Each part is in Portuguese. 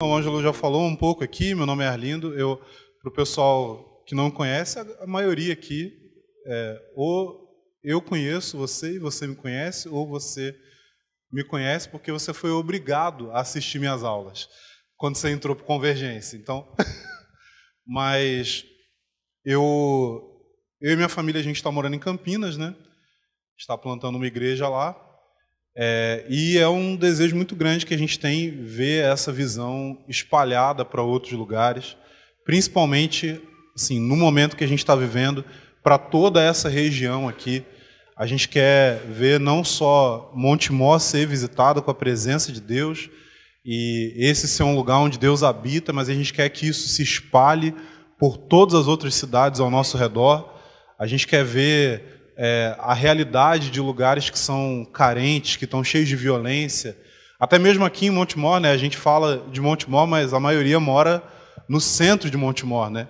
O Ângelo já falou um pouco aqui, meu nome é Arlindo. Eu, para o pessoal que não conhece, a maioria aqui, é, ou eu conheço você e você me conhece, ou você me conhece porque você foi obrigado a assistir minhas aulas quando você entrou para Convergência. Então, mas eu, eu e minha família a gente está morando em Campinas, né? Está plantando uma igreja lá é, e é um desejo muito grande que a gente tem ver essa visão espalhada para outros lugares, principalmente assim, no momento que a gente está vivendo, para toda essa região aqui. A gente quer ver não só Montemor ser visitado com a presença de Deus, e esse ser um lugar onde Deus habita, mas a gente quer que isso se espalhe por todas as outras cidades ao nosso redor. A gente quer ver é, a realidade de lugares que são carentes, que estão cheios de violência. Até mesmo aqui em Montemor, né, a gente fala de Montemor, mas a maioria mora no centro de Montemor. Né?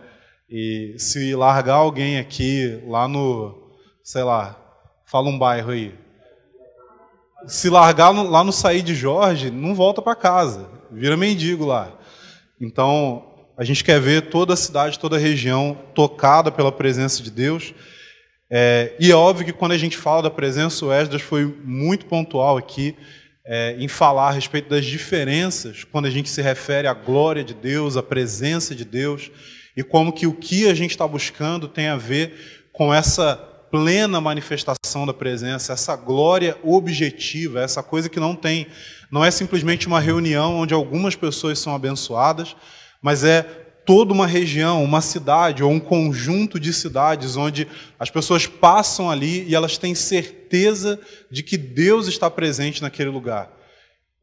E se largar alguém aqui, lá no, sei lá, fala um bairro aí, se largar no, lá no Sair de Jorge, não volta para casa, vira mendigo lá. Então, a gente quer ver toda a cidade, toda a região tocada pela presença de Deus é, e é óbvio que quando a gente fala da presença, o Esdras foi muito pontual aqui é, em falar a respeito das diferenças quando a gente se refere à glória de Deus, à presença de Deus, e como que o que a gente está buscando tem a ver com essa plena manifestação da presença, essa glória objetiva, essa coisa que não tem, não é simplesmente uma reunião onde algumas pessoas são abençoadas, mas é toda uma região, uma cidade ou um conjunto de cidades onde as pessoas passam ali e elas têm certeza de que Deus está presente naquele lugar.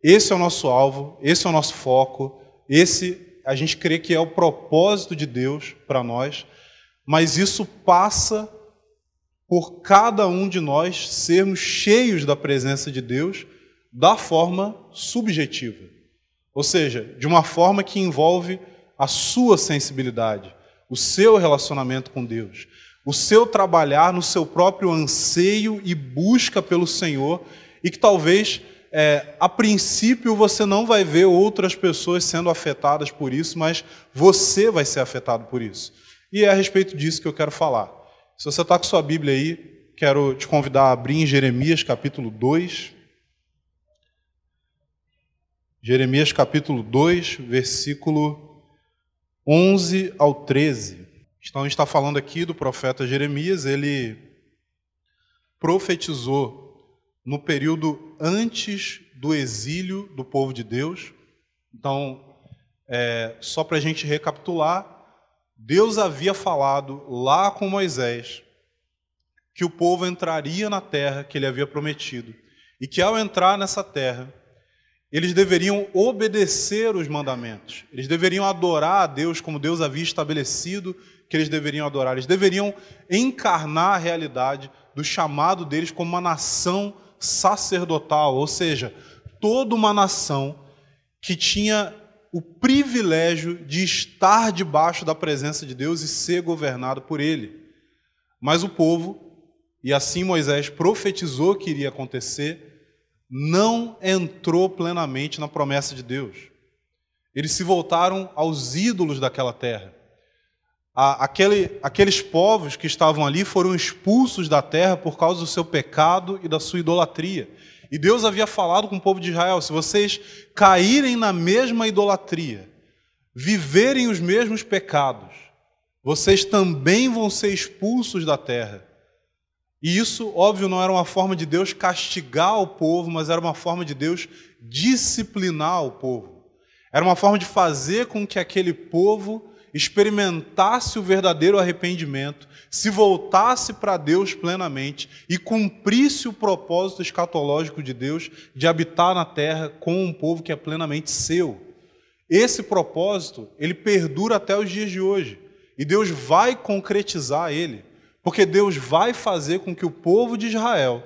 Esse é o nosso alvo, esse é o nosso foco, esse a gente crê que é o propósito de Deus para nós, mas isso passa por cada um de nós sermos cheios da presença de Deus da forma subjetiva. Ou seja, de uma forma que envolve a sua sensibilidade, o seu relacionamento com Deus, o seu trabalhar no seu próprio anseio e busca pelo Senhor, e que talvez é, a princípio você não vai ver outras pessoas sendo afetadas por isso, mas você vai ser afetado por isso. E é a respeito disso que eu quero falar. Se você está com sua Bíblia aí, quero te convidar a abrir em Jeremias capítulo 2. Jeremias capítulo 2, versículo 11 ao 13. Então, a gente está falando aqui do profeta Jeremias, ele profetizou no período antes do exílio do povo de Deus. Então, é, só para a gente recapitular, Deus havia falado lá com Moisés que o povo entraria na terra que ele havia prometido e que ao entrar nessa terra, eles deveriam obedecer os mandamentos, eles deveriam adorar a Deus como Deus havia estabelecido que eles deveriam adorar, eles deveriam encarnar a realidade do chamado deles como uma nação sacerdotal, ou seja, toda uma nação que tinha o privilégio de estar debaixo da presença de Deus e ser governado por Ele. Mas o povo, e assim Moisés profetizou que iria acontecer, não entrou plenamente na promessa de Deus. Eles se voltaram aos ídolos daquela terra. Aquele, aqueles povos que estavam ali foram expulsos da terra por causa do seu pecado e da sua idolatria. E Deus havia falado com o povo de Israel: se vocês caírem na mesma idolatria, viverem os mesmos pecados, vocês também vão ser expulsos da terra. E isso, óbvio, não era uma forma de Deus castigar o povo, mas era uma forma de Deus disciplinar o povo. Era uma forma de fazer com que aquele povo experimentasse o verdadeiro arrependimento, se voltasse para Deus plenamente e cumprisse o propósito escatológico de Deus de habitar na terra com um povo que é plenamente seu. Esse propósito, ele perdura até os dias de hoje, e Deus vai concretizar ele. Porque Deus vai fazer com que o povo de Israel,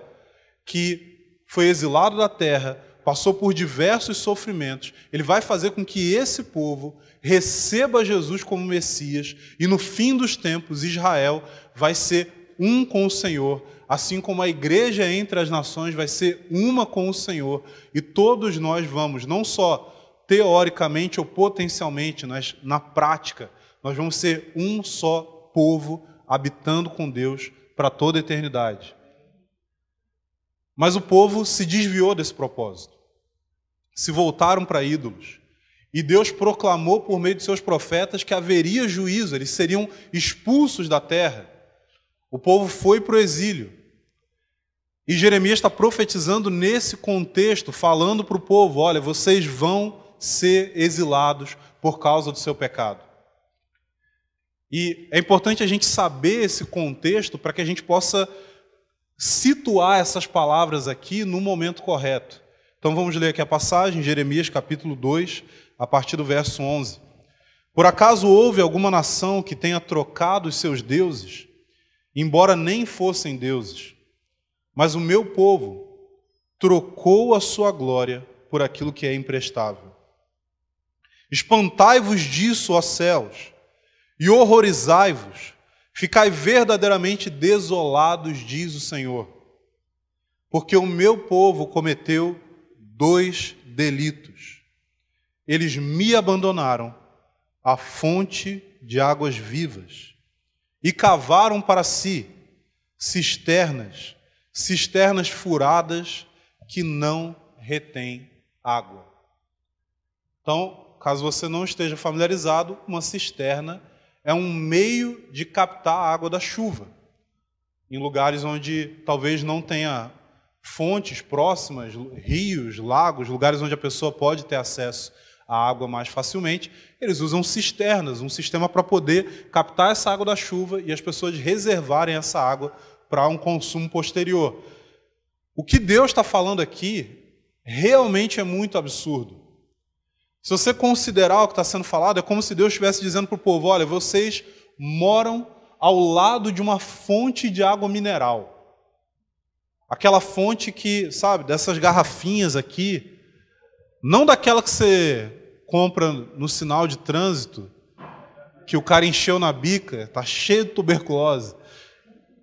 que foi exilado da terra, passou por diversos sofrimentos, ele vai fazer com que esse povo receba Jesus como Messias e no fim dos tempos Israel vai ser um com o Senhor, assim como a igreja entre as nações vai ser uma com o Senhor e todos nós vamos, não só teoricamente ou potencialmente, mas na prática, nós vamos ser um só povo habitando com Deus para toda a eternidade. Mas o povo se desviou desse propósito, se voltaram para ídolos. E Deus proclamou por meio de seus profetas que haveria juízo, eles seriam expulsos da terra. O povo foi para o exílio. E Jeremias está profetizando nesse contexto, falando para o povo: olha, vocês vão ser exilados por causa do seu pecado. E é importante a gente saber esse contexto para que a gente possa situar essas palavras aqui no momento correto. Então vamos ler aqui a passagem, Jeremias capítulo 2, a partir do verso 11. Por acaso houve alguma nação que tenha trocado os seus deuses, embora nem fossem deuses? Mas o meu povo trocou a sua glória por aquilo que é imprestável. Espantai-vos disso, ó céus, e horrorizai-vos, ficai verdadeiramente desolados, diz o Senhor, porque o meu povo cometeu dois delitos. Eles me abandonaram a fonte de águas vivas e cavaram para si cisternas, cisternas furadas que não retém água. Então, caso você não esteja familiarizado, uma cisterna é um meio de captar a água da chuva, em lugares onde talvez não tenha fontes próximas, rios, lagos, lugares onde a pessoa pode ter acesso à água mais facilmente, eles usam cisternas, um sistema para poder captar essa água da chuva e as pessoas reservarem essa água para um consumo posterior. O que Deus está falando aqui realmente é muito absurdo. Se você considerar o que está sendo falado, é como se Deus estivesse dizendo para o povo: olha, vocês moram ao lado de uma fonte de água mineral. Aquela fonte que, sabe, dessas garrafinhas aqui, não daquela que você compra no sinal de trânsito, que o cara encheu na bica, está cheio de tuberculose.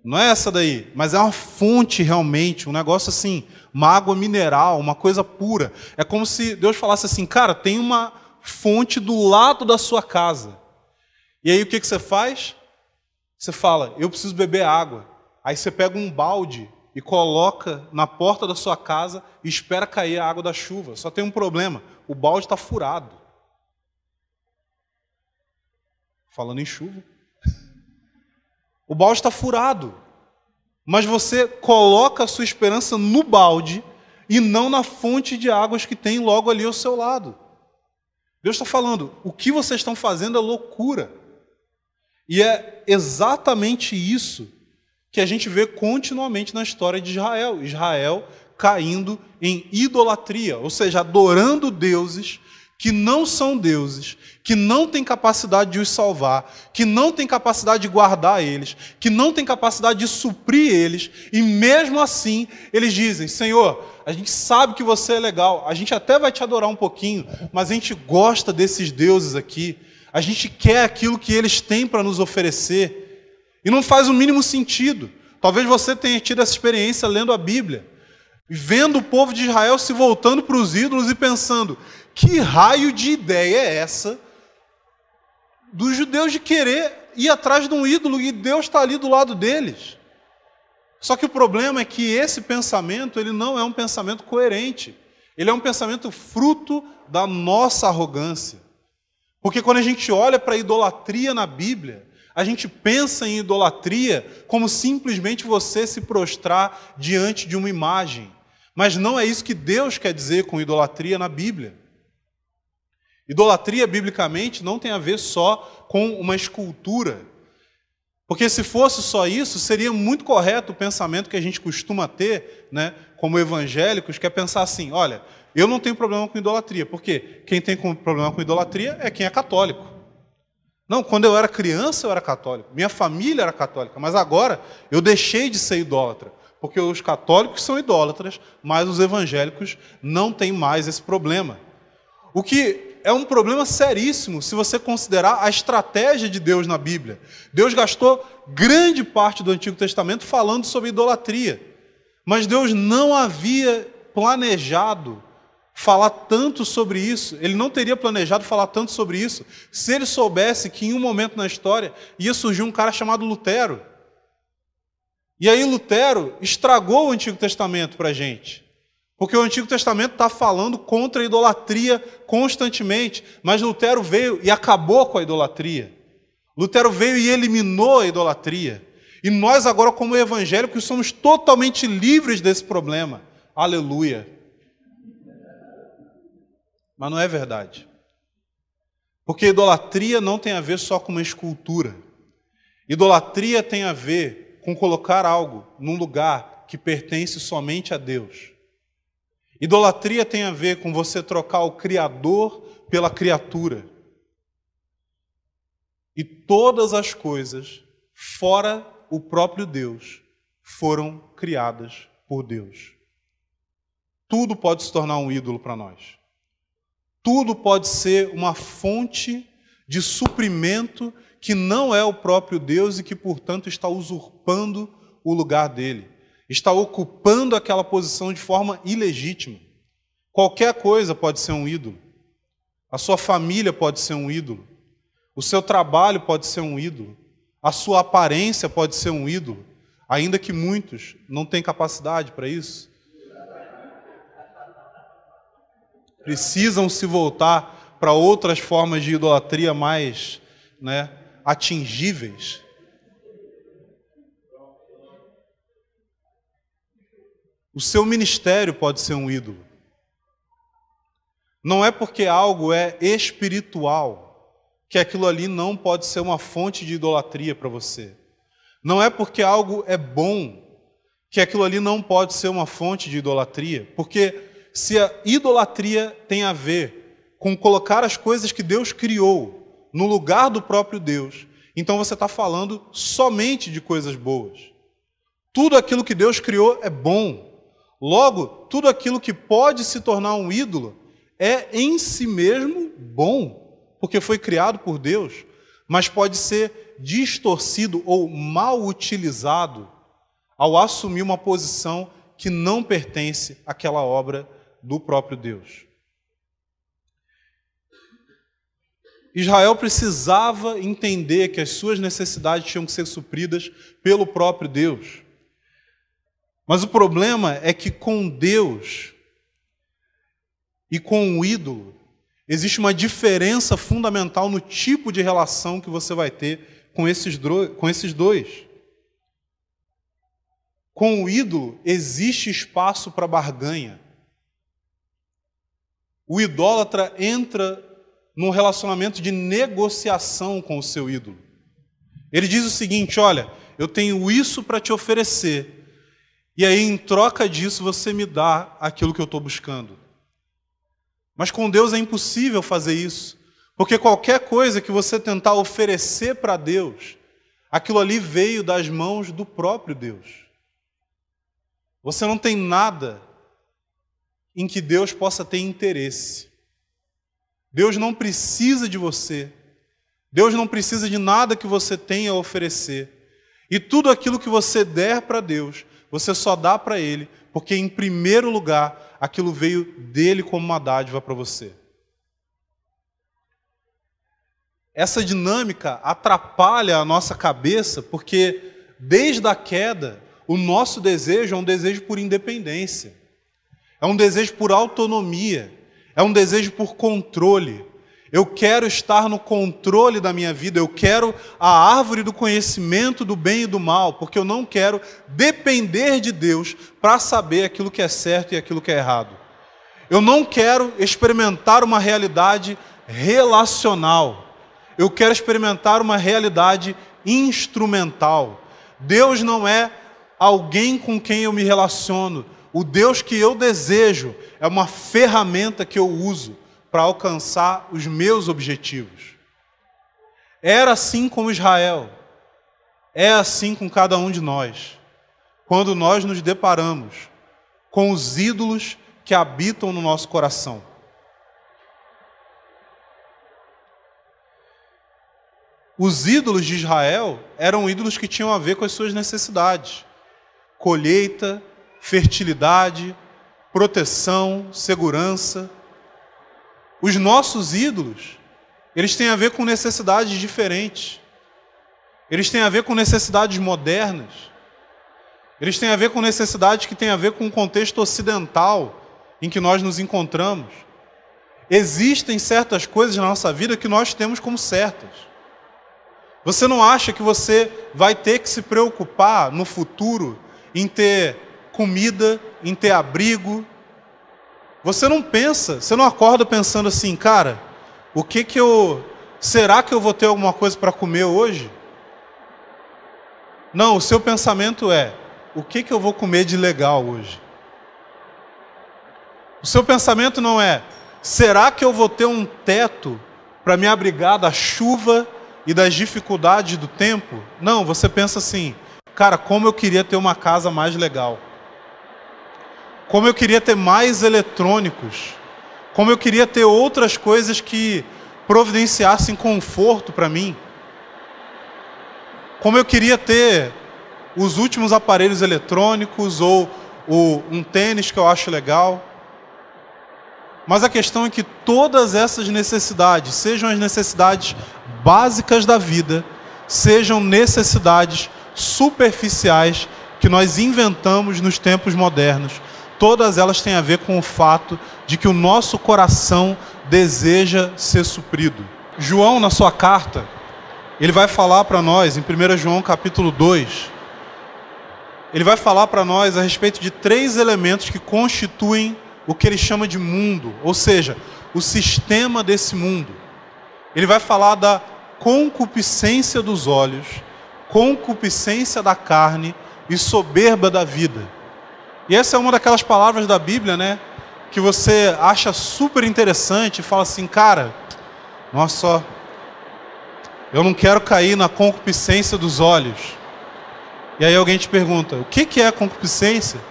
Não é essa daí, mas é uma fonte realmente, um negócio assim, uma água mineral, uma coisa pura. É como se Deus falasse assim, cara, tem uma fonte do lado da sua casa. E aí o que, que você faz? Você fala, eu preciso beber água. Aí você pega um balde e coloca na porta da sua casa e espera cair a água da chuva. Só tem um problema, o balde está furado. Falando em chuva. O balde está furado. Mas você coloca a sua esperança no balde e não na fonte de águas que tem logo ali ao seu lado. Deus está falando, o que vocês estão fazendo é loucura. E é exatamente isso que a gente vê continuamente na história de Israel. Israel caindo em idolatria, ou seja, adorando deuses que não são deuses, que não têm capacidade de os salvar, que não têm capacidade de guardar eles, que não têm capacidade de suprir eles, e mesmo assim eles dizem: Senhor, a gente sabe que você é legal, a gente até vai te adorar um pouquinho, mas a gente gosta desses deuses aqui, a gente quer aquilo que eles têm para nos oferecer. E não faz o mínimo sentido. Talvez você tenha tido essa experiência lendo a Bíblia, vendo o povo de Israel se voltando para os ídolos e pensando: que raio de ideia é essa dos judeus de querer ir atrás de um ídolo e Deus está ali do lado deles? Só que o problema é que esse pensamento ele não é um pensamento coerente. Ele é um pensamento fruto da nossa arrogância. Porque quando a gente olha para a idolatria na Bíblia, a gente pensa em idolatria como simplesmente você se prostrar diante de uma imagem. Mas não é isso que Deus quer dizer com idolatria na Bíblia. Idolatria, biblicamente, não tem a ver só com uma escultura. Porque se fosse só isso, seria muito correto o pensamento que a gente costuma ter, né, como evangélicos, que é pensar assim: olha, eu não tenho problema com idolatria, porque quem tem problema com idolatria é quem é católico. Não, quando eu era criança eu era católico, minha família era católica, mas agora eu deixei de ser idólatra, porque os católicos são idólatras, mas os evangélicos não têm mais esse problema. O que é um problema seríssimo se você considerar a estratégia de Deus na Bíblia. Deus gastou grande parte do Antigo Testamento falando sobre idolatria, mas Deus não havia planejado falar tanto sobre isso, ele não teria planejado falar tanto sobre isso se ele soubesse que em um momento na história ia surgir um cara chamado Lutero. E aí Lutero estragou o Antigo Testamento para a gente. Porque o Antigo Testamento está falando contra a idolatria constantemente, mas Lutero veio e acabou com a idolatria. Lutero veio e eliminou a idolatria. E nós agora, como evangélicos, somos totalmente livres desse problema. Aleluia. Mas não é verdade. Porque idolatria não tem a ver só com uma escultura. Idolatria tem a ver com colocar algo num lugar que pertence somente a Deus. Idolatria tem a ver com você trocar o Criador pela criatura. E todas as coisas, fora o próprio Deus, foram criadas por Deus. Tudo pode se tornar um ídolo para nós. Tudo pode ser uma fonte de suprimento que não é o próprio Deus e que, portanto, está usurpando o lugar dele está ocupando aquela posição de forma ilegítima. Qualquer coisa pode ser um ídolo. A sua família pode ser um ídolo. O seu trabalho pode ser um ídolo. A sua aparência pode ser um ídolo, ainda que muitos não têm capacidade para isso. Precisam se voltar para outras formas de idolatria mais né, atingíveis. O seu ministério pode ser um ídolo. Não é porque algo é espiritual que aquilo ali não pode ser uma fonte de idolatria para você. Não é porque algo é bom que aquilo ali não pode ser uma fonte de idolatria, porque se a idolatria tem a ver com colocar as coisas que Deus criou no lugar do próprio Deus, então você está falando somente de coisas boas. Tudo aquilo que Deus criou é bom. Logo, tudo aquilo que pode se tornar um ídolo é em si mesmo bom, porque foi criado por Deus, mas pode ser distorcido ou mal utilizado ao assumir uma posição que não pertence àquela obra do próprio Deus. Israel precisava entender que as suas necessidades tinham que ser supridas pelo próprio Deus. Mas o problema é que com Deus e com o ídolo, existe uma diferença fundamental no tipo de relação que você vai ter com esses, com esses dois. Com o ídolo, existe espaço para barganha. O idólatra entra num relacionamento de negociação com o seu ídolo. Ele diz o seguinte: olha, eu tenho isso para te oferecer, e aí, em troca disso, você me dá aquilo que eu estou buscando. Mas com Deus é impossível fazer isso, porque qualquer coisa que você tentar oferecer para Deus, aquilo ali veio das mãos do próprio Deus. Você não tem nada em que Deus possa ter interesse. Deus não precisa de você. Deus não precisa de nada que você tenha a oferecer. E tudo aquilo que você der para Deus você só dá para Ele, porque em primeiro lugar aquilo veio dele como uma dádiva para você. Essa dinâmica atrapalha a nossa cabeça, porque desde a queda, o nosso desejo é um desejo por independência, é um desejo por autonomia, é um desejo por controle, eu quero estar no controle da minha vida, eu quero a árvore do conhecimento do bem e do mal, porque eu não quero depender de Deus para saber aquilo que é certo e aquilo que é errado. Eu não quero experimentar uma realidade relacional. Eu quero experimentar uma realidade instrumental. Deus não é alguém com quem eu me relaciono. O Deus que eu desejo é uma ferramenta que eu uso para alcançar os meus objetivos. Era assim com Israel, é assim com cada um de nós, quando nós nos deparamos com os ídolos que habitam no nosso coração. Os ídolos de Israel eram ídolos que tinham a ver com as suas necessidades: colheita, fertilidade, proteção, segurança. Os nossos ídolos, eles têm a ver com necessidades diferentes. Eles têm a ver com necessidades modernas. Eles têm a ver com necessidades que têm a ver com o contexto ocidental em que nós nos encontramos. Existem certas coisas na nossa vida que nós temos como certas. Você não acha que você vai ter que se preocupar no futuro em ter comida, em ter abrigo, você não pensa, você não acorda pensando assim, cara, o que que eu será que eu vou ter alguma coisa para comer hoje? Não, o seu pensamento é: o que que eu vou comer de legal hoje? O seu pensamento não é: será que eu vou ter um teto para me abrigar da chuva e das dificuldades do tempo? Não, você pensa assim: cara, como eu queria ter uma casa mais legal como eu queria ter mais eletrônicos, como eu queria ter outras coisas que providenciassem conforto para mim, como eu queria ter os últimos aparelhos eletrônicos ou o, um tênis que eu acho legal. Mas a questão é que todas essas necessidades, sejam as necessidades básicas da vida, sejam necessidades superficiais que nós inventamos nos tempos modernos, todas elas têm a ver com o fato de que o nosso coração deseja ser suprido. João, na sua carta, ele vai falar para nós, em 1 João capítulo 2, ele vai falar para nós a respeito de três elementos que constituem o que ele chama de mundo, ou seja, o sistema desse mundo. Ele vai falar da concupiscência dos olhos, concupiscência da carne e soberba da vida. E essa é uma daquelas palavras da Bíblia, né? Que você acha super interessante e fala assim, cara, nossa, eu não quero cair na concupiscência dos olhos. E aí alguém te pergunta, o que, que é concupiscência?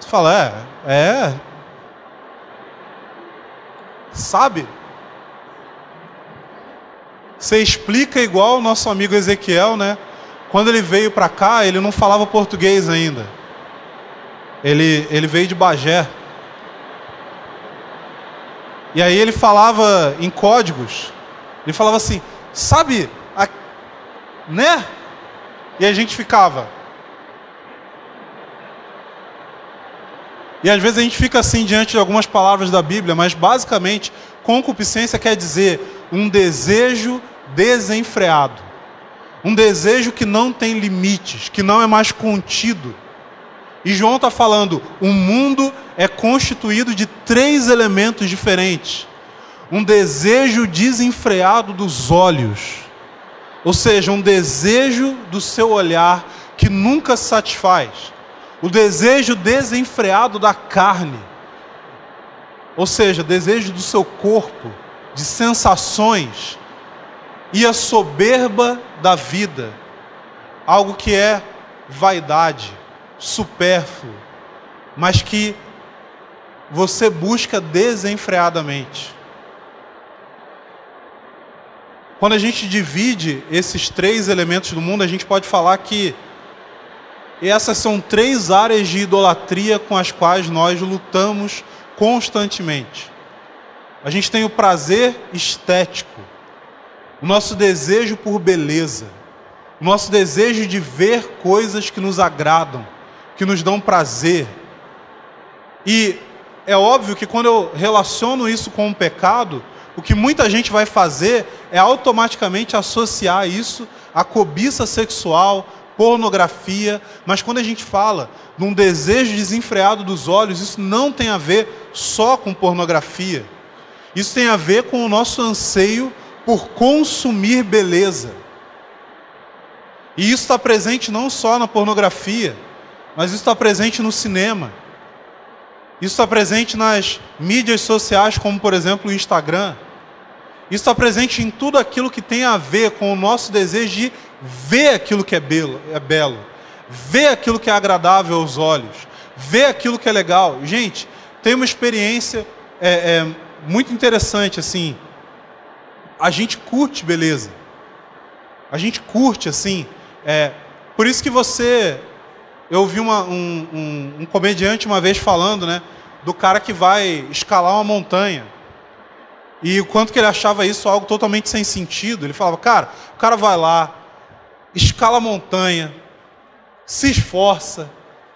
Você fala, é, é. Sabe? Você explica igual o nosso amigo Ezequiel, né? Quando ele veio para cá, ele não falava português ainda. Ele, ele veio de Bagé. E aí ele falava em códigos. Ele falava assim, sabe, a... né? E a gente ficava. E às vezes a gente fica assim diante de algumas palavras da Bíblia, mas basicamente concupiscência quer dizer um desejo desenfreado, um desejo que não tem limites, que não é mais contido. E João está falando: o mundo é constituído de três elementos diferentes. Um desejo desenfreado dos olhos, ou seja, um desejo do seu olhar que nunca satisfaz. O desejo desenfreado da carne, ou seja, desejo do seu corpo, de sensações. E a soberba da vida, algo que é vaidade supérfluo, mas que você busca desenfreadamente. Quando a gente divide esses três elementos do mundo, a gente pode falar que essas são três áreas de idolatria com as quais nós lutamos constantemente. A gente tem o prazer estético, o nosso desejo por beleza, o nosso desejo de ver coisas que nos agradam que nos dão prazer. E é óbvio que quando eu relaciono isso com o um pecado, o que muita gente vai fazer é automaticamente associar isso à cobiça sexual, pornografia, mas quando a gente fala de um desejo desenfreado dos olhos, isso não tem a ver só com pornografia. Isso tem a ver com o nosso anseio por consumir beleza. E isso está presente não só na pornografia, mas isso está presente no cinema. Isso está presente nas mídias sociais, como por exemplo o Instagram. Isso está presente em tudo aquilo que tem a ver com o nosso desejo de ver aquilo que é belo, é belo, ver aquilo que é agradável aos olhos, ver aquilo que é legal. Gente, tem uma experiência é, é, muito interessante assim. A gente curte beleza. A gente curte assim. É, por isso que você eu vi uma, um, um, um, comediante uma vez falando, né, do cara que vai escalar uma montanha. E o quanto que ele achava isso algo totalmente sem sentido. Ele falava, cara, o cara vai lá, escala a montanha, se esforça,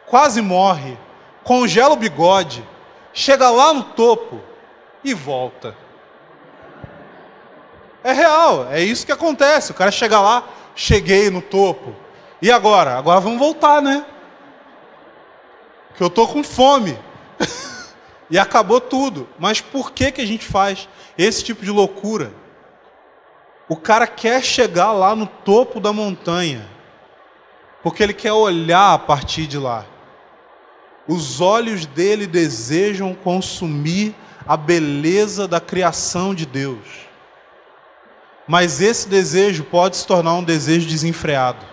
quase morre, congela o bigode, chega lá no topo e volta. É real, é isso que acontece. O cara chega lá, cheguei no topo. E agora? Agora vamos voltar, né? que eu estou com fome. e acabou tudo. Mas por que, que a gente faz esse tipo de loucura? O cara quer chegar lá no topo da montanha, porque ele quer olhar a partir de lá. Os olhos dele desejam consumir a beleza da criação de Deus. Mas esse desejo pode se tornar um desejo desenfreado.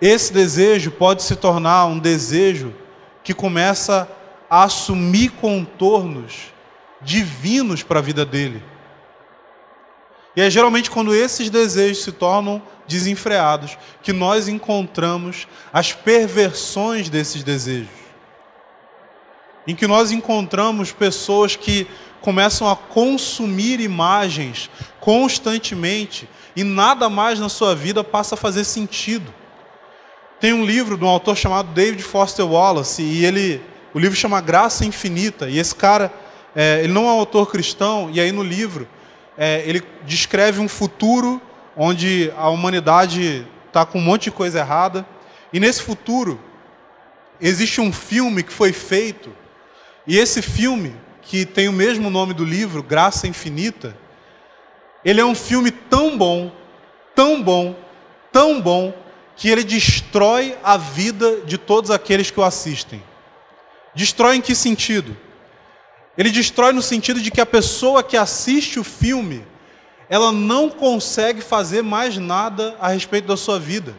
Esse desejo pode se tornar um desejo que começa a assumir contornos divinos para a vida dele. E é geralmente quando esses desejos se tornam desenfreados que nós encontramos as perversões desses desejos. Em que nós encontramos pessoas que começam a consumir imagens constantemente e nada mais na sua vida passa a fazer sentido. Tem um livro de um autor chamado David Foster Wallace e ele, o livro chama Graça Infinita e esse cara, é, ele não é um autor cristão e aí no livro é, ele descreve um futuro onde a humanidade está com um monte de coisa errada e nesse futuro existe um filme que foi feito e esse filme que tem o mesmo nome do livro, Graça Infinita, ele é um filme tão bom, tão bom, tão bom que ele destrói a vida de todos aqueles que o assistem. Destrói em que sentido? Ele destrói no sentido de que a pessoa que assiste o filme, ela não consegue fazer mais nada a respeito da sua vida.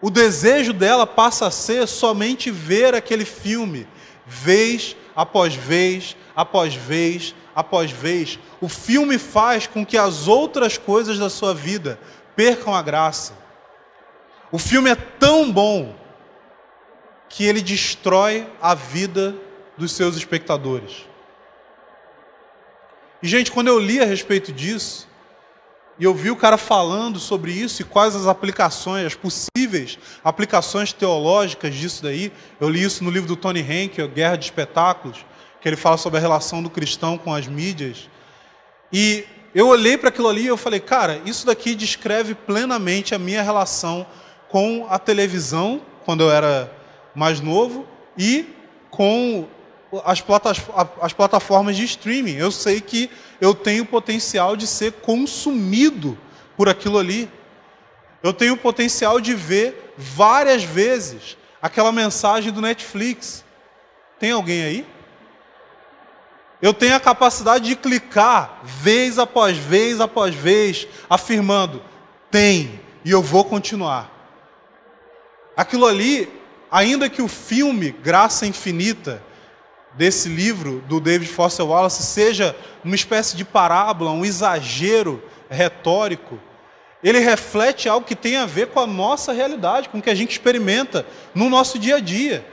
O desejo dela passa a ser somente ver aquele filme, vez após vez, após vez, após vez. O filme faz com que as outras coisas da sua vida percam a graça. O filme é tão bom que ele destrói a vida dos seus espectadores. E, gente, quando eu li a respeito disso, e eu vi o cara falando sobre isso e quais as aplicações, as possíveis aplicações teológicas disso daí, eu li isso no livro do Tony Henke, Guerra de Espetáculos, que ele fala sobre a relação do cristão com as mídias. E eu olhei para aquilo ali e eu falei, cara, isso daqui descreve plenamente a minha relação com a televisão, quando eu era mais novo, e com as, platas, as plataformas de streaming. Eu sei que eu tenho potencial de ser consumido por aquilo ali. Eu tenho potencial de ver várias vezes aquela mensagem do Netflix. Tem alguém aí? Eu tenho a capacidade de clicar vez após vez após vez, afirmando: tem, e eu vou continuar. Aquilo ali, ainda que o filme Graça Infinita desse livro do David Foster Wallace seja uma espécie de parábola, um exagero retórico, ele reflete algo que tem a ver com a nossa realidade, com o que a gente experimenta no nosso dia a dia.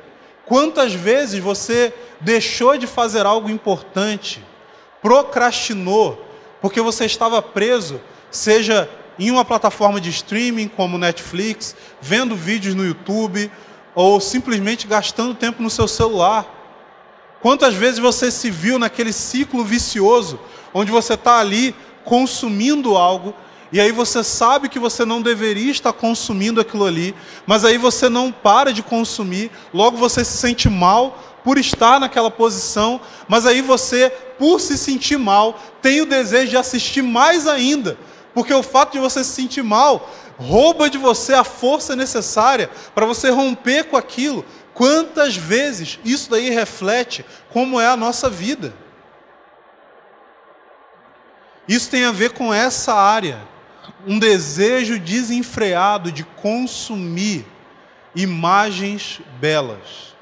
Quantas vezes você deixou de fazer algo importante, procrastinou, porque você estava preso, seja em uma plataforma de streaming como Netflix, vendo vídeos no YouTube ou simplesmente gastando tempo no seu celular. Quantas vezes você se viu naquele ciclo vicioso, onde você está ali consumindo algo, e aí você sabe que você não deveria estar consumindo aquilo ali, mas aí você não para de consumir, logo você se sente mal por estar naquela posição, mas aí você, por se sentir mal, tem o desejo de assistir mais ainda, porque o fato de você se sentir mal rouba de você a força necessária para você romper com aquilo. Quantas vezes isso daí reflete como é a nossa vida? Isso tem a ver com essa área, um desejo desenfreado de consumir imagens belas.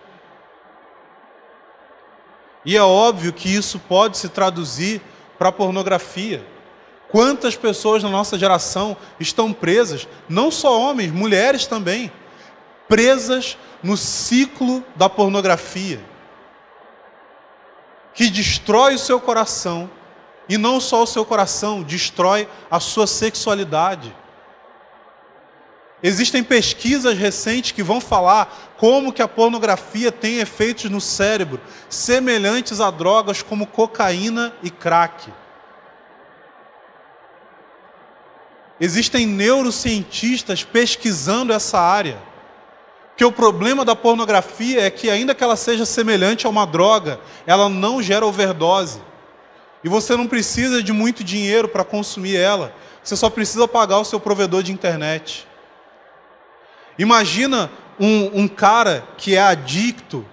E é óbvio que isso pode se traduzir para pornografia. Quantas pessoas na nossa geração estão presas, não só homens, mulheres também, presas no ciclo da pornografia, que destrói o seu coração, e não só o seu coração, destrói a sua sexualidade. Existem pesquisas recentes que vão falar como que a pornografia tem efeitos no cérebro semelhantes a drogas como cocaína e crack. Existem neurocientistas pesquisando essa área. Que o problema da pornografia é que, ainda que ela seja semelhante a uma droga, ela não gera overdose. E você não precisa de muito dinheiro para consumir ela. Você só precisa pagar o seu provedor de internet. Imagina um, um cara que é adicto,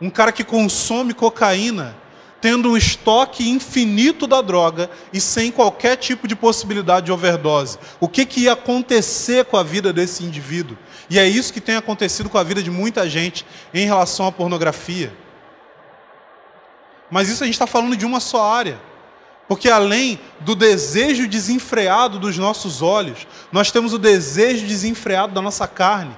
um cara que consome cocaína, tendo um estoque infinito da droga e sem qualquer tipo de possibilidade de overdose. O que, que ia acontecer com a vida desse indivíduo? E é isso que tem acontecido com a vida de muita gente em relação à pornografia. Mas isso a gente está falando de uma só área. Porque além do desejo desenfreado dos nossos olhos, nós temos o desejo desenfreado da nossa carne.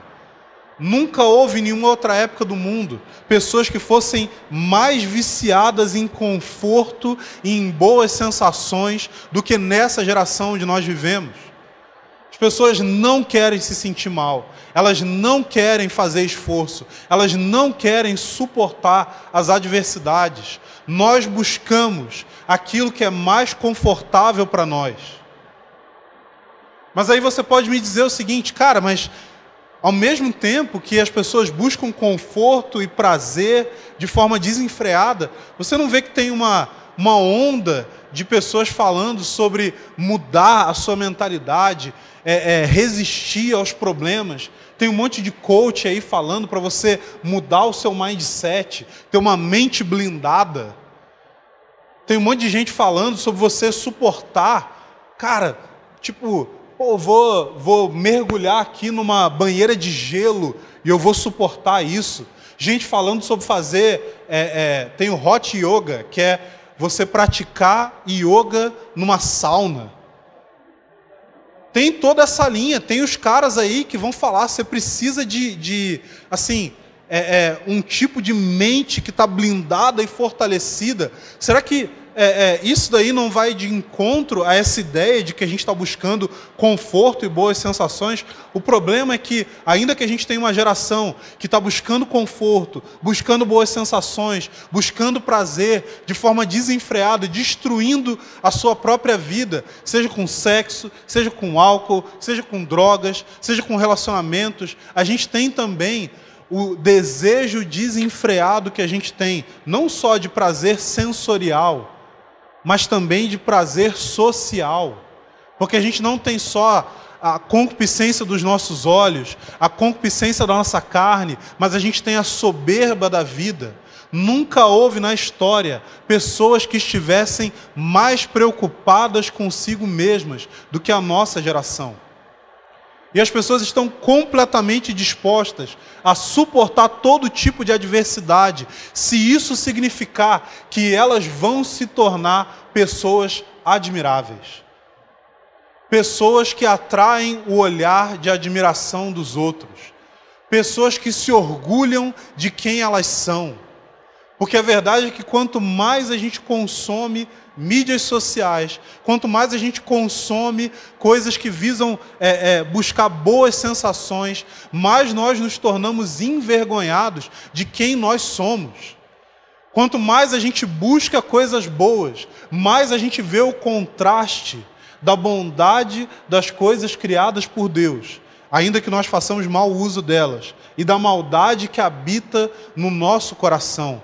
Nunca houve em nenhuma outra época do mundo pessoas que fossem mais viciadas em conforto e em boas sensações do que nessa geração onde nós vivemos. As pessoas não querem se sentir mal, elas não querem fazer esforço, elas não querem suportar as adversidades. Nós buscamos aquilo que é mais confortável para nós. Mas aí você pode me dizer o seguinte, cara, mas ao mesmo tempo que as pessoas buscam conforto e prazer de forma desenfreada, você não vê que tem uma, uma onda de pessoas falando sobre mudar a sua mentalidade, é, é, resistir aos problemas. Tem um monte de coach aí falando para você mudar o seu mindset, ter uma mente blindada. Tem um monte de gente falando sobre você suportar. Cara, tipo, pô, vou, vou mergulhar aqui numa banheira de gelo e eu vou suportar isso. Gente falando sobre fazer, é, é, tem o hot yoga, que é você praticar yoga numa sauna. Tem toda essa linha, tem os caras aí que vão falar, você precisa de, de assim, é, é, um tipo de mente que está blindada e fortalecida. Será que é, é, isso daí não vai de encontro a essa ideia de que a gente está buscando conforto e boas sensações. O problema é que, ainda que a gente tenha uma geração que está buscando conforto, buscando boas sensações, buscando prazer de forma desenfreada, destruindo a sua própria vida, seja com sexo, seja com álcool, seja com drogas, seja com relacionamentos, a gente tem também o desejo desenfreado que a gente tem, não só de prazer sensorial, mas também de prazer social. Porque a gente não tem só a concupiscência dos nossos olhos, a concupiscência da nossa carne, mas a gente tem a soberba da vida. Nunca houve na história pessoas que estivessem mais preocupadas consigo mesmas do que a nossa geração. E as pessoas estão completamente dispostas a suportar todo tipo de adversidade, se isso significar que elas vão se tornar pessoas admiráveis. Pessoas que atraem o olhar de admiração dos outros. Pessoas que se orgulham de quem elas são. Porque a verdade é que quanto mais a gente consome mídias sociais, quanto mais a gente consome coisas que visam é, é, buscar boas sensações, mais nós nos tornamos envergonhados de quem nós somos. Quanto mais a gente busca coisas boas, mais a gente vê o contraste da bondade das coisas criadas por Deus, ainda que nós façamos mau uso delas, e da maldade que habita no nosso coração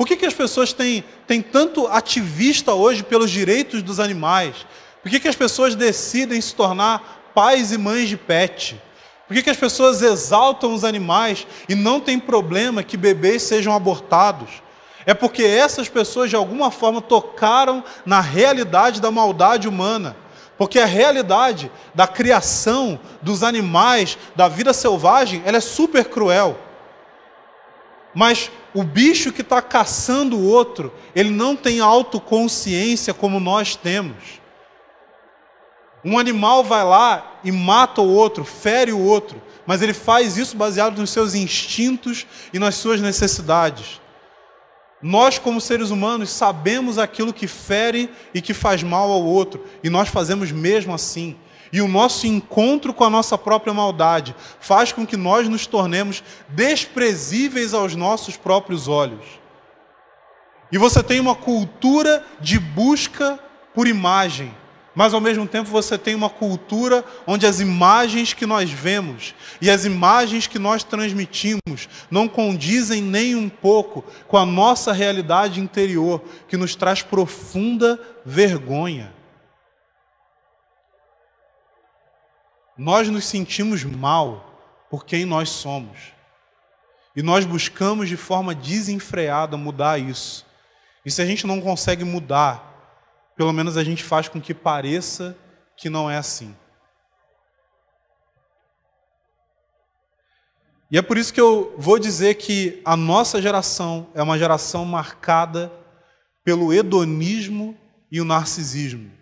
por que, que as pessoas têm, têm tanto ativista hoje pelos direitos dos animais? Por que, que as pessoas decidem se tornar pais e mães de pet? Por que, que as pessoas exaltam os animais e não tem problema que bebês sejam abortados? É porque essas pessoas de alguma forma tocaram na realidade da maldade humana. Porque a realidade da criação dos animais, da vida selvagem, ela é super cruel. Mas o bicho que está caçando o outro, ele não tem autoconsciência como nós temos. Um animal vai lá e mata o outro, fere o outro, mas ele faz isso baseado nos seus instintos e nas suas necessidades. Nós, como seres humanos, sabemos aquilo que fere e que faz mal ao outro, e nós fazemos mesmo assim. E o nosso encontro com a nossa própria maldade faz com que nós nos tornemos desprezíveis aos nossos próprios olhos. E você tem uma cultura de busca por imagem, mas ao mesmo tempo você tem uma cultura onde as imagens que nós vemos e as imagens que nós transmitimos não condizem nem um pouco com a nossa realidade interior, que nos traz profunda vergonha. nós nos sentimos mal por quem nós somos. E nós buscamos de forma desenfreada mudar isso. E se a gente não consegue mudar, pelo menos a gente faz com que pareça que não é assim. E é por isso que eu vou dizer que a nossa geração é uma geração marcada pelo hedonismo e o narcisismo.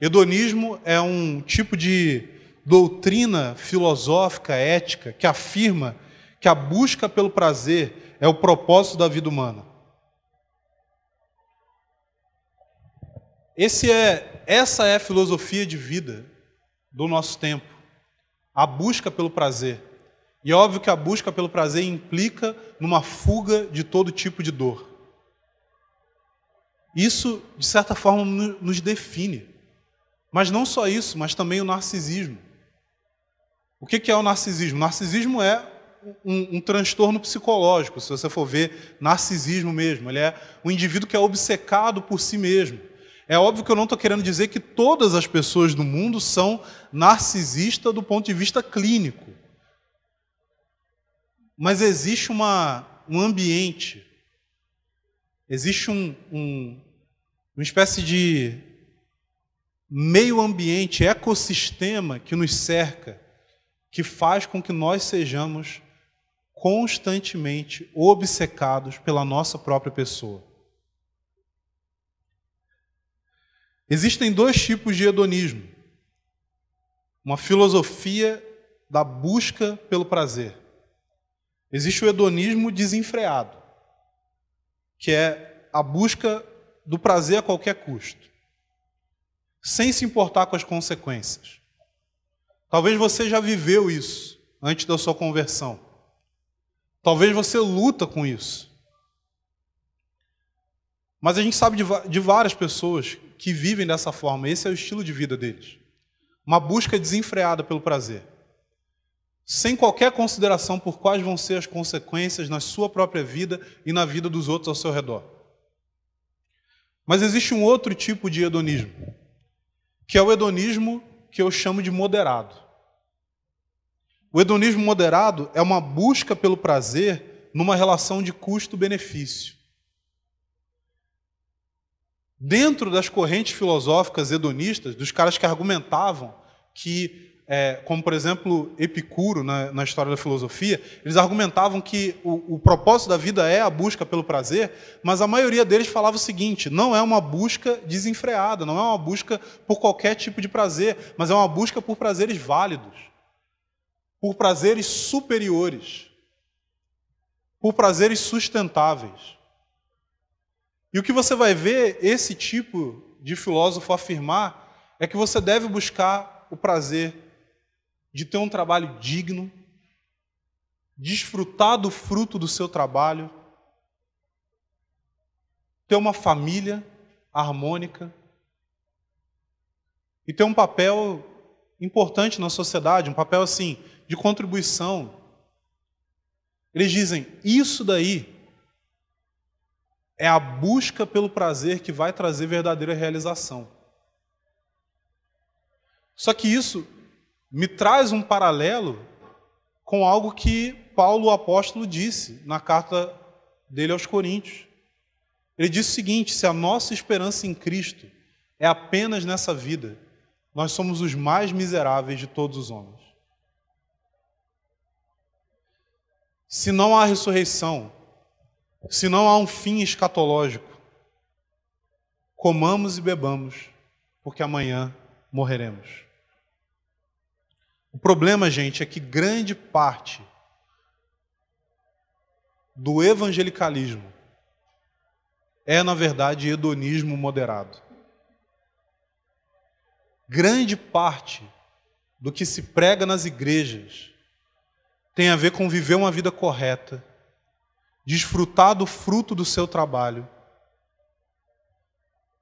Hedonismo é um tipo de doutrina filosófica, ética, que afirma que a busca pelo prazer é o propósito da vida humana. Esse é, essa é a filosofia de vida do nosso tempo, a busca pelo prazer. E é óbvio que a busca pelo prazer implica numa fuga de todo tipo de dor. Isso, de certa forma, nos define. Mas não só isso, mas também o narcisismo. O que é o narcisismo? O narcisismo é um, um, transtorno psicológico, se você for ver narcisismo mesmo. Ele é um indivíduo que é obcecado por si mesmo. É óbvio que eu não estou querendo dizer que todas as pessoas do mundo são narcisistas do ponto de vista clínico. Mas existe uma, um ambiente, existe um, um, uma espécie de meio ambiente, ecossistema que nos cerca, que faz com que nós sejamos constantemente obcecados pela nossa própria pessoa. Existem dois tipos de hedonismo: uma filosofia da busca pelo prazer. Existe o hedonismo desenfreado, que é a busca do prazer a qualquer custo sem se importar com as consequências. Talvez você já viveu isso antes da sua conversão. Talvez você luta com isso. Mas a gente sabe de, várias pessoas que vivem dessa forma, esse é o estilo de vida deles. Uma busca desenfreada pelo prazer, sem qualquer consideração por quais vão ser as consequências na sua própria vida e na vida dos outros ao seu redor. Mas existe um outro tipo de hedonismo, que é o hedonismo que eu chamo de moderado. O hedonismo moderado é uma busca pelo prazer numa relação de custo-benefício. Dentro das correntes filosóficas hedonistas, dos caras que argumentavam que é, como por exemplo Epicuro, na, né, na, história da filosofia, eles argumentavam que o, o, propósito da vida é a busca pelo prazer, mas a maioria deles falava o seguinte: não é uma busca desenfreada, não é uma busca por qualquer tipo de prazer, mas é uma busca por prazeres válidos, por prazeres superiores, por prazeres sustentáveis. E o que você vai ver esse tipo de filósofo afirmar é que você deve buscar o prazer de ter um trabalho digno, desfrutar do fruto do seu trabalho, ter uma família harmônica e ter um papel importante na sociedade, um papel assim de contribuição. Eles dizem: isso daí é a busca pelo prazer que vai trazer verdadeira realização. Só que isso me traz um paralelo com algo que Paulo, o apóstolo, disse na carta dele aos Coríntios. Ele disse o seguinte: se a nossa esperança em Cristo é apenas nessa vida, nós somos os mais miseráveis de todos os homens. Se não há ressurreição, se não há um fim escatológico, comamos e bebamos, porque amanhã morreremos. O problema, gente, é que grande parte do evangelicalismo é, na verdade, hedonismo moderado. Grande parte do que se prega nas igrejas tem a ver com viver uma vida correta, desfrutar do fruto do seu trabalho,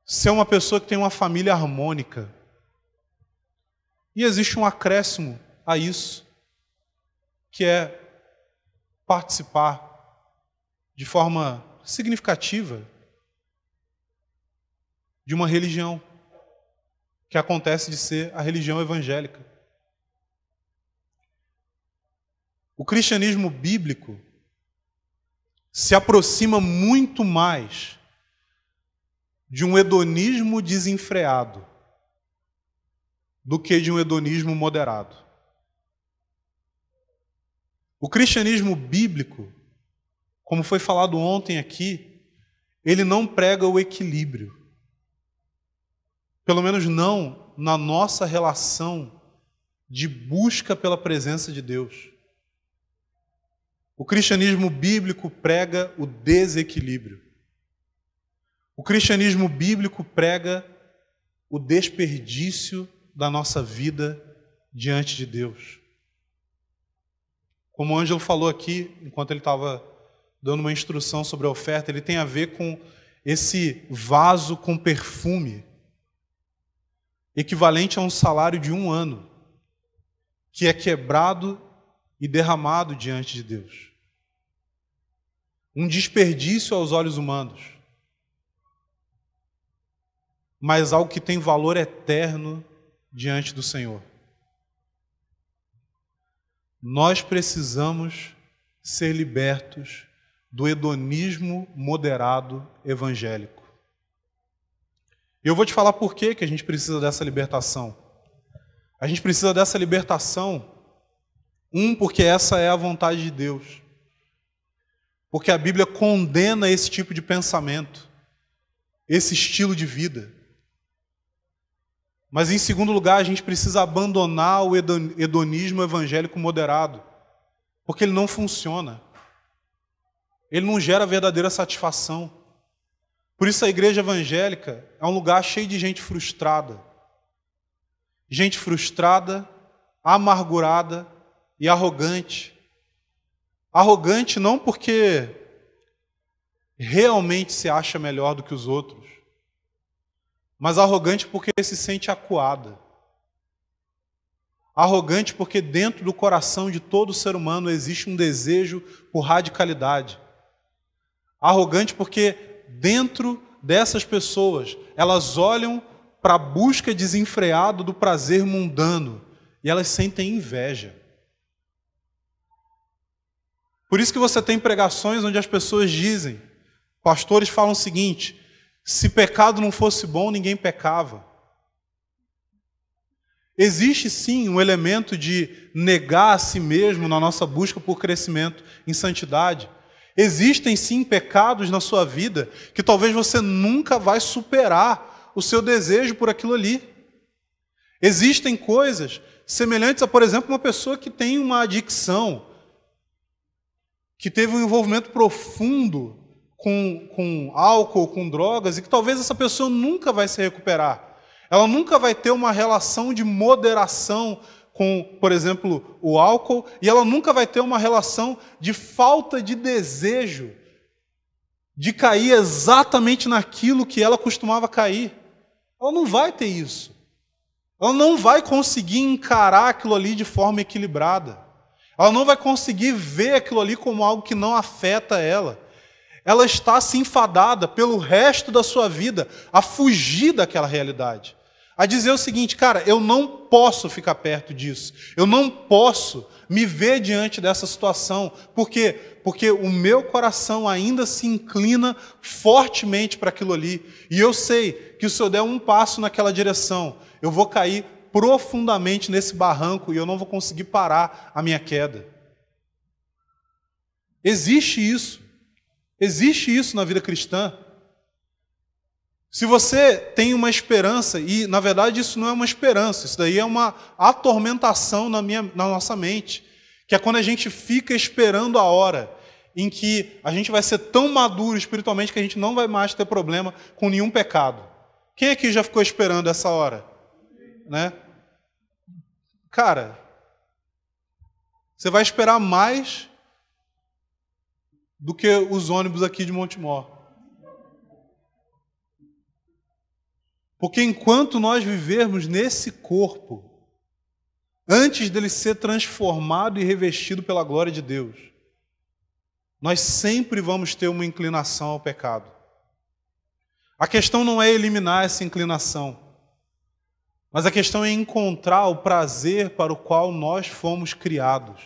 ser uma pessoa que tem uma família harmônica. E existe um acréscimo a isso, que é participar de forma significativa de uma religião que acontece de ser a religião evangélica. O cristianismo bíblico se aproxima muito mais de um hedonismo desenfreado do que de um hedonismo moderado. O cristianismo bíblico, como foi falado ontem aqui, ele não prega o equilíbrio. Pelo menos não na nossa relação de busca pela presença de Deus. O cristianismo bíblico prega o desequilíbrio. O cristianismo bíblico prega o desperdício da nossa vida diante de Deus. Como o Ângelo falou aqui, enquanto ele estava dando uma instrução sobre a oferta, ele tem a ver com esse vaso com perfume, equivalente a um salário de um ano, que é quebrado e derramado diante de Deus. Um desperdício aos olhos humanos, mas algo que tem valor eterno diante do Senhor. Nós precisamos ser libertos do hedonismo moderado evangélico. E eu vou te falar por que a gente precisa dessa libertação. A gente precisa dessa libertação, um, porque essa é a vontade de Deus. Porque a Bíblia condena esse tipo de pensamento, esse estilo de vida. Mas, em segundo lugar, a gente precisa abandonar o hedonismo evangélico moderado, porque ele não funciona. Ele não gera verdadeira satisfação. Por isso, a igreja evangélica é um lugar cheio de gente frustrada. Gente frustrada, amargurada e arrogante. Arrogante não porque realmente se acha melhor do que os outros, mas arrogante porque se sente acuada. Arrogante porque dentro do coração de todo ser humano existe um desejo por radicalidade. Arrogante porque dentro dessas pessoas elas olham para a busca desenfreada do prazer mundano e elas sentem inveja. Por isso que você tem pregações onde as pessoas dizem, pastores falam o seguinte: se pecado não fosse bom, ninguém pecava. Existe sim um elemento de negar a si mesmo na nossa busca por crescimento em santidade. Existem sim pecados na sua vida que talvez você nunca vai superar o seu desejo por aquilo ali. Existem coisas semelhantes a, por exemplo, uma pessoa que tem uma adicção, que teve um envolvimento profundo com, com álcool, com drogas, e que talvez essa pessoa nunca vai se recuperar. Ela nunca vai ter uma relação de moderação com, por exemplo, o álcool, e ela nunca vai ter uma relação de falta de desejo de cair exatamente naquilo que ela costumava cair. Ela não vai ter isso. Ela não vai conseguir encarar aquilo ali de forma equilibrada. Ela não vai conseguir ver aquilo ali como algo que não afeta ela ela está se enfadada pelo resto da sua vida a fugir daquela realidade. A dizer o seguinte, cara, eu não posso ficar perto disso. Eu não posso me ver diante dessa situação. Por quê? Porque o meu coração ainda se inclina fortemente para aquilo ali. E eu sei que se eu der um passo naquela direção, eu vou cair profundamente nesse barranco e eu não vou conseguir parar a minha queda. Existe isso. Existe isso na vida cristã. Se você tem uma esperança, e na verdade isso não é uma esperança, isso daí é uma atormentação na, minha, na nossa mente, que é quando a gente fica esperando a hora em que a gente vai ser tão maduro espiritualmente que a gente não vai mais ter problema com nenhum pecado. Quem aqui já ficou esperando essa hora? Né? Cara, você vai esperar mais do que os ônibus aqui de Montemor. Porque enquanto nós vivermos nesse corpo, antes dele ser transformado e revestido pela glória de Deus, nós sempre vamos ter uma inclinação ao pecado. A questão não é eliminar essa inclinação, mas a questão é encontrar o prazer para o qual nós fomos criados.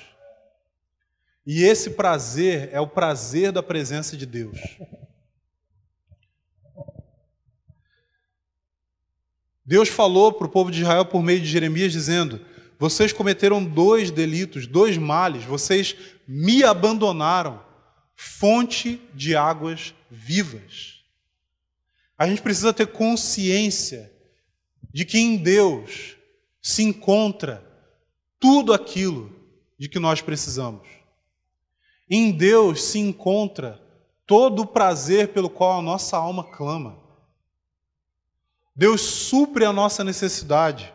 E esse prazer é o prazer da presença de Deus. Deus falou para o povo de Israel por meio de Jeremias, dizendo: Vocês cometeram dois delitos, dois males, vocês me abandonaram, fonte de águas vivas. A gente precisa ter consciência de que em Deus se encontra tudo aquilo de que nós precisamos. Em Deus se encontra todo o prazer pelo qual a nossa alma clama. Deus supre a nossa necessidade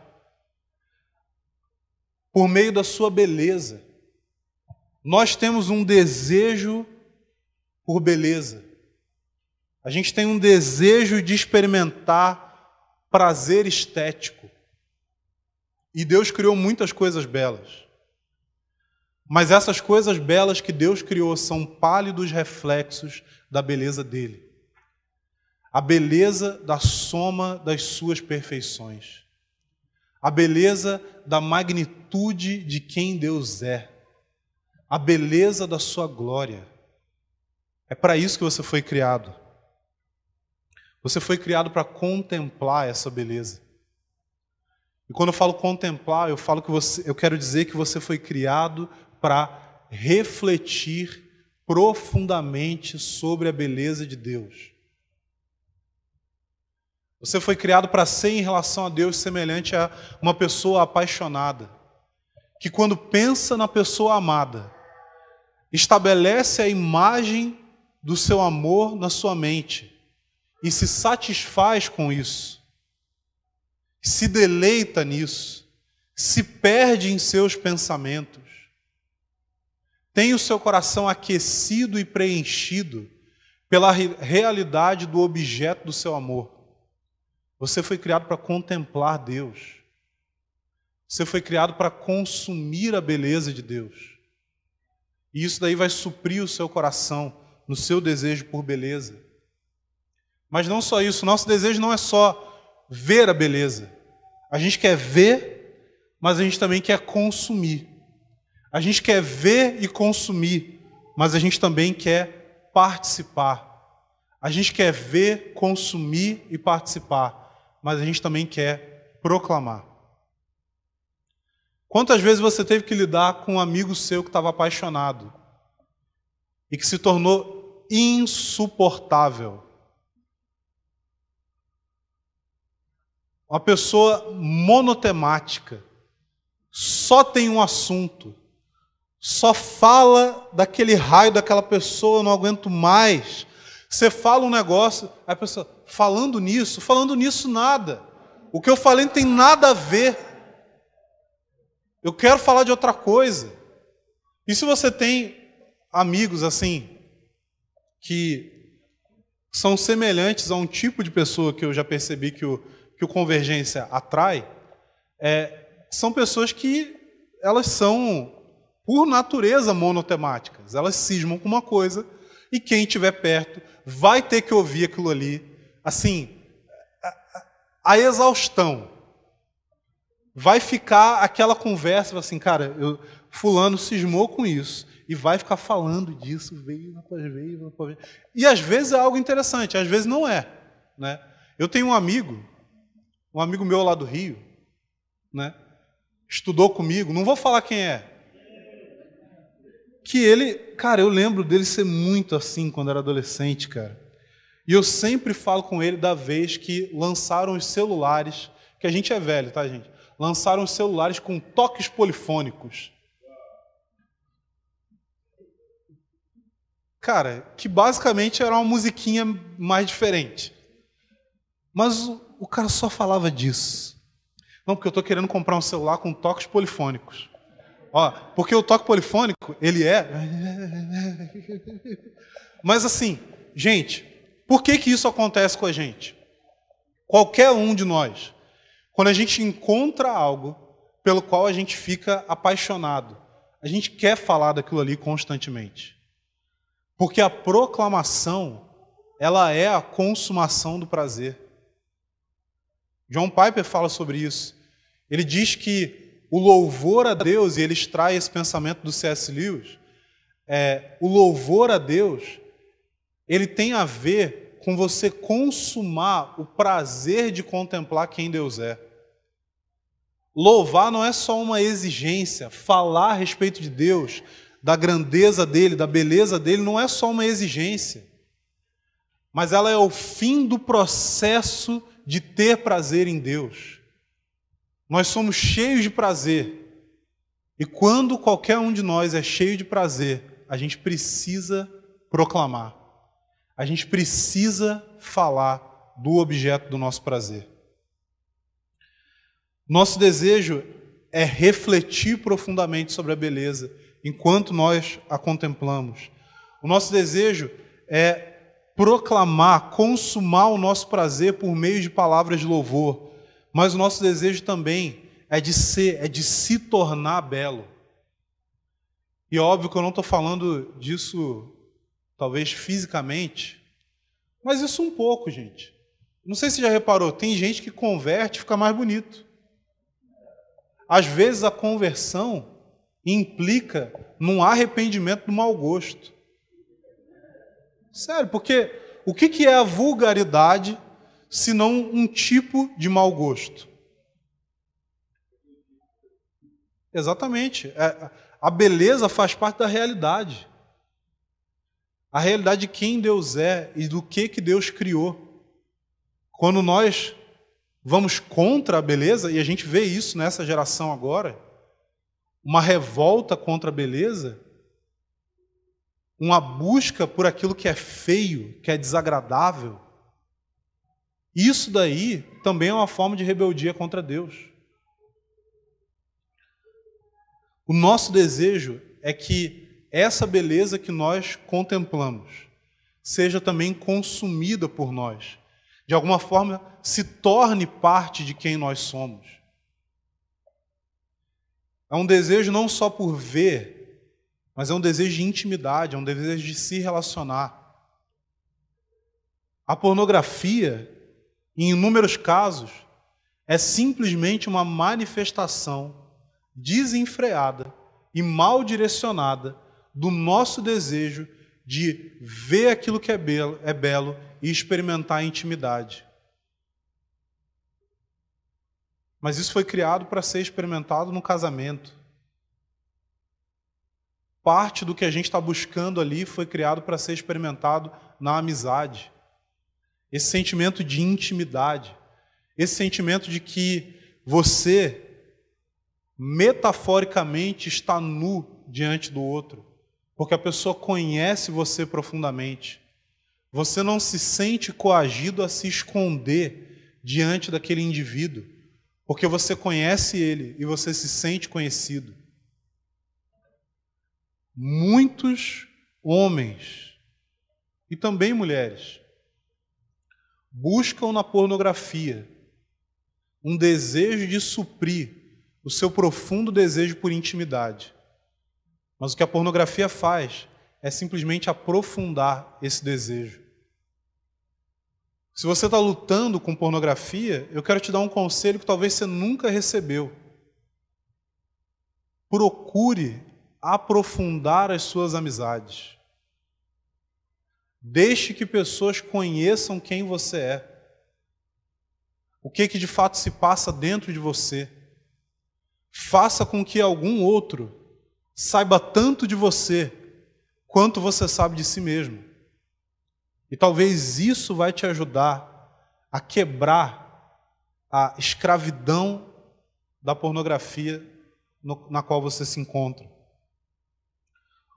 por meio da sua beleza. Nós temos um desejo por beleza. A gente tem um desejo de experimentar prazer estético. E Deus criou muitas coisas belas. Mas essas coisas belas que Deus criou são pálidos reflexos da beleza dele. A beleza da soma das suas perfeições. A beleza da magnitude de quem Deus é. A beleza da sua glória. É para isso que você foi criado. Você foi criado para contemplar essa beleza. E quando eu falo contemplar, eu falo que você, eu quero dizer que você foi criado para refletir profundamente sobre a beleza de Deus. Você foi criado para ser, em relação a Deus, semelhante a uma pessoa apaixonada, que, quando pensa na pessoa amada, estabelece a imagem do seu amor na sua mente e se satisfaz com isso, se deleita nisso, se perde em seus pensamentos, Tenha o seu coração aquecido e preenchido pela realidade do objeto do seu amor. Você foi criado para contemplar Deus. Você foi criado para consumir a beleza de Deus. E isso daí vai suprir o seu coração no seu desejo por beleza. Mas não só isso, nosso desejo não é só ver a beleza. A gente quer ver, mas a gente também quer consumir. A gente quer ver e consumir, mas a gente também quer participar. A gente quer ver, consumir e participar, mas a gente também quer proclamar. Quantas vezes você teve que lidar com um amigo seu que estava apaixonado e que se tornou insuportável? Uma pessoa monotemática, só tem um assunto só fala daquele raio daquela pessoa, eu não aguento mais. Você fala um negócio, a pessoa, falando nisso, falando nisso nada. O que eu falei não tem nada a ver. Eu quero falar de outra coisa. E se você tem amigos assim, que são semelhantes a um tipo de pessoa que eu já percebi que o, que o Convergência atrai, é, são pessoas que elas são por natureza monotemáticas. Elas cismam com uma coisa e quem estiver perto vai ter que ouvir aquilo ali, assim, a, exaustão. Vai ficar aquela conversa, assim, cara, eu, fulano cismou com isso e vai ficar falando disso, veio após veio após veio. E às vezes é algo interessante, às vezes não é. Né? Eu tenho um amigo, um amigo meu lá do Rio, né? estudou comigo, não vou falar quem é, que ele, cara, eu lembro dele ser muito assim quando era adolescente, cara. E eu sempre falo com ele da vez que lançaram os celulares, que a gente é velho, tá, gente? Lançaram os celulares com toques polifônicos. Cara, que basicamente era uma musiquinha mais diferente. Mas o, o cara só falava disso. Não, porque eu estou querendo comprar um celular com toques polifônicos. Ó, porque o toque polifônico, ele é. Mas assim, gente, por que, que isso acontece com a gente? Qualquer um de nós, quando a gente encontra algo pelo qual a gente fica apaixonado, a gente quer falar daquilo ali constantemente. Porque a proclamação, ela é a consumação do prazer. John Piper fala sobre isso. Ele diz que o louvor a Deus, e ele extrai esse pensamento do C.S. Lewis, é, o louvor a Deus, ele tem a ver com você consumar o prazer de contemplar quem Deus é. Louvar não é só uma exigência, falar a respeito de Deus, da grandeza dele, da beleza dele, não é só uma exigência, mas ela é o fim do processo de ter prazer em Deus. Nós somos cheios de prazer. E quando qualquer um de nós é cheio de prazer, a gente precisa proclamar. A gente precisa falar do objeto do nosso prazer. Nosso desejo é refletir profundamente sobre a beleza enquanto nós a contemplamos. O nosso desejo é proclamar, consumar o nosso prazer por meio de palavras de louvor, mas o nosso desejo também é de ser, é de se tornar belo. E é óbvio que eu não estou falando disso, talvez fisicamente, mas isso um pouco, gente. Não sei se já reparou, tem gente que converte e fica mais bonito. Às vezes a conversão implica num arrependimento do mau gosto. Sério, porque o que é a vulgaridade senão um tipo de mau gosto. Exatamente. É, a beleza faz parte da realidade. A realidade de quem Deus é e do que, que Deus criou. Quando nós vamos contra a beleza, e a gente vê isso nessa geração agora, uma revolta contra a beleza, uma busca por aquilo que é feio, que é desagradável, isso daí também é uma forma de rebeldia contra Deus. O nosso desejo é que essa beleza que nós contemplamos seja também consumida por nós, de alguma forma se torne parte de quem nós somos. É um desejo não só por ver, mas é um desejo de intimidade, é um desejo de se relacionar. A pornografia em inúmeros casos, é simplesmente uma manifestação desenfreada e mal direcionada do nosso desejo de ver aquilo que é belo, é belo e experimentar a intimidade. Mas isso foi criado para ser experimentado no casamento. Parte do que a gente está buscando ali foi criado para ser experimentado na amizade esse sentimento de intimidade, esse sentimento de que você, metaforicamente, está nu diante do outro, porque a pessoa conhece você profundamente. Você não se sente coagido a se esconder diante daquele indivíduo, porque você conhece ele e você se sente conhecido. Muitos homens e também mulheres buscam na pornografia um desejo de suprir o seu profundo desejo por intimidade. Mas o que a pornografia faz é simplesmente aprofundar esse desejo. Se você está lutando com pornografia, eu quero te dar um conselho que talvez você nunca recebeu. Procure aprofundar as suas amizades. Deixe que pessoas conheçam quem você é. O que é que de fato se passa dentro de você. Faça com que algum outro saiba tanto de você quanto você sabe de si mesmo. E talvez isso vai te ajudar a quebrar a escravidão da pornografia no, na qual você se encontra.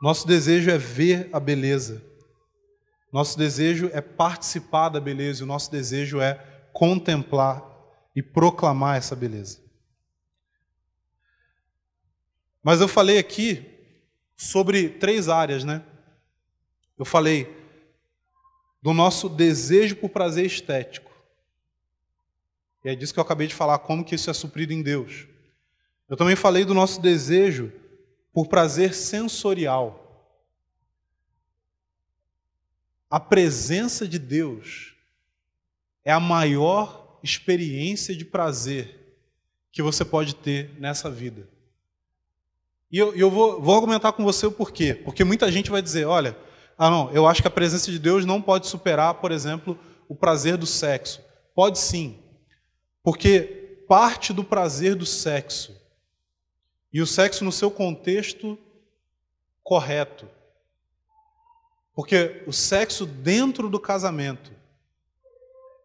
Nosso desejo é ver a beleza. Nosso desejo é participar da beleza, o nosso desejo é contemplar e proclamar essa beleza. Mas eu falei aqui sobre três áreas, né? Eu falei do nosso desejo por prazer estético. E é disso que eu acabei de falar, como que isso é suprido em Deus. Eu também falei do nosso desejo por prazer sensorial a presença de Deus é a maior experiência de prazer que você pode ter nessa vida. E eu, eu vou, vou argumentar com você o porquê. Porque muita gente vai dizer: olha, ah, não, eu acho que a presença de Deus não pode superar, por exemplo, o prazer do sexo. Pode sim, porque parte do prazer do sexo, e o sexo no seu contexto correto, porque o sexo dentro do casamento,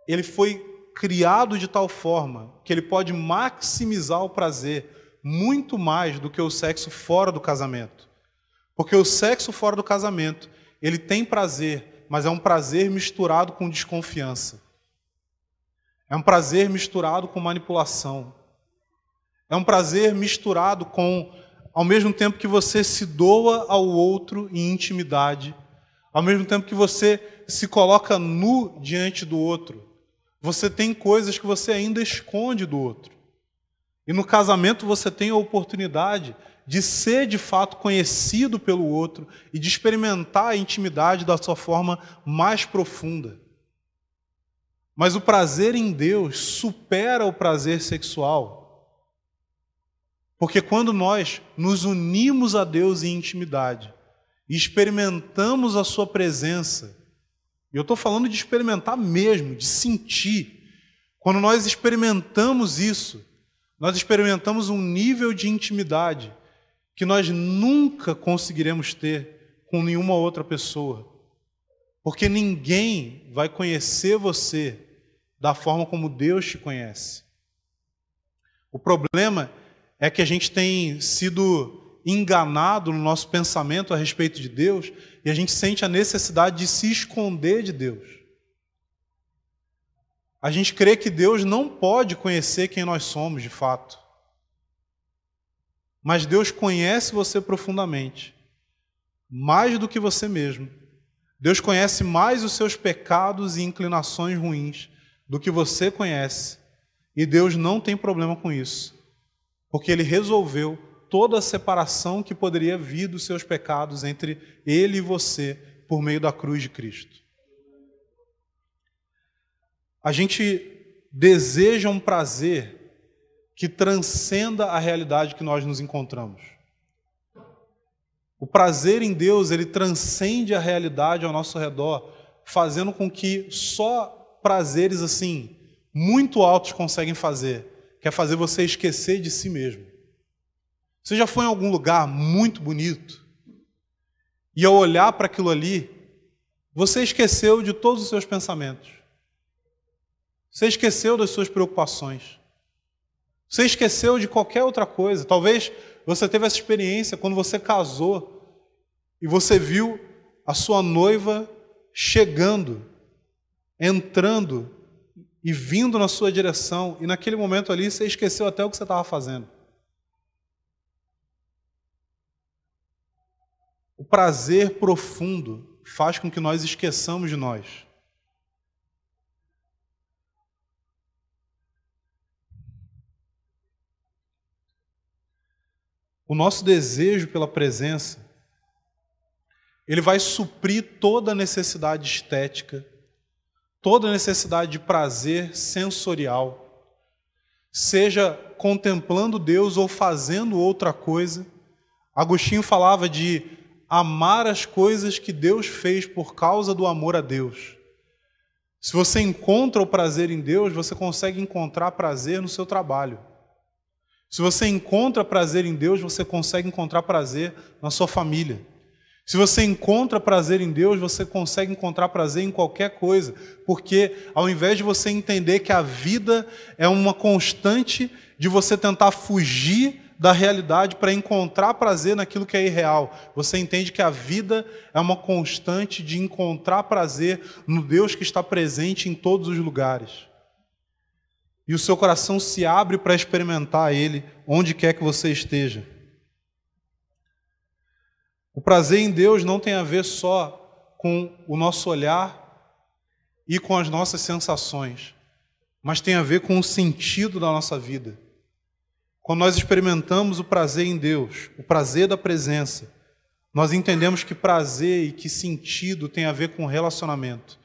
ele foi criado de tal forma que ele pode maximizar o prazer muito mais do que o sexo fora do casamento. Porque o sexo fora do casamento, ele tem prazer, mas é um prazer misturado com desconfiança. É um prazer misturado com manipulação. É um prazer misturado com, ao mesmo tempo que você se doa ao outro em intimidade, ao mesmo tempo que você se coloca nu diante do outro, você tem coisas que você ainda esconde do outro. E no casamento você tem a oportunidade de ser de fato conhecido pelo outro e de experimentar a intimidade da sua forma mais profunda. Mas o prazer em Deus supera o prazer sexual. Porque quando nós nos unimos a Deus em intimidade, e experimentamos a Sua presença. E eu estou falando de experimentar mesmo, de sentir. Quando nós experimentamos isso, nós experimentamos um nível de intimidade que nós nunca conseguiremos ter com nenhuma outra pessoa. Porque ninguém vai conhecer você da forma como Deus te conhece. O problema é que a gente tem sido enganado no nosso pensamento a respeito de Deus e a gente sente a necessidade de se esconder de Deus. A gente crê que Deus não pode conhecer quem nós somos de fato. Mas Deus conhece você profundamente, mais do que você mesmo. Deus conhece mais os seus pecados e inclinações ruins do que você conhece. E Deus não tem problema com isso, porque Ele resolveu toda a separação que poderia vir dos seus pecados entre ele e você por meio da cruz de Cristo. A gente deseja um prazer que transcenda a realidade que nós nos encontramos. O prazer em Deus, ele transcende a realidade ao nosso redor, fazendo com que só prazeres assim, muito altos conseguem fazer, que é fazer você esquecer de si mesmo. Você já foi em algum lugar muito bonito e ao olhar para aquilo ali, você esqueceu de todos os seus pensamentos. Você esqueceu das suas preocupações. Você esqueceu de qualquer outra coisa. Talvez você teve essa experiência quando você casou e você viu a sua noiva chegando, entrando e vindo na sua direção, e naquele momento ali você esqueceu até o que você estava fazendo. O prazer profundo faz com que nós esqueçamos de nós. O nosso desejo pela presença, ele vai suprir toda a necessidade estética, toda a necessidade de prazer sensorial, seja contemplando Deus ou fazendo outra coisa. Agostinho falava de amar as coisas que Deus fez por causa do amor a Deus. Se você encontra o prazer em Deus, você consegue encontrar prazer no seu trabalho. Se você encontra prazer em Deus, você consegue encontrar prazer na sua família. Se você encontra prazer em Deus, você consegue encontrar prazer em qualquer coisa, porque ao invés de você entender que a vida é uma constante de você tentar fugir da realidade para encontrar prazer naquilo que é irreal. Você entende que a vida é uma constante de encontrar prazer no Deus que está presente em todos os lugares. E o seu coração se abre para experimentar Ele onde quer que você esteja. O prazer em Deus não tem a ver só com o nosso olhar e com as nossas sensações, mas tem a ver com o sentido da nossa vida. Quando nós experimentamos o prazer em Deus, o prazer da presença, nós entendemos que prazer e que sentido tem a ver com relacionamento.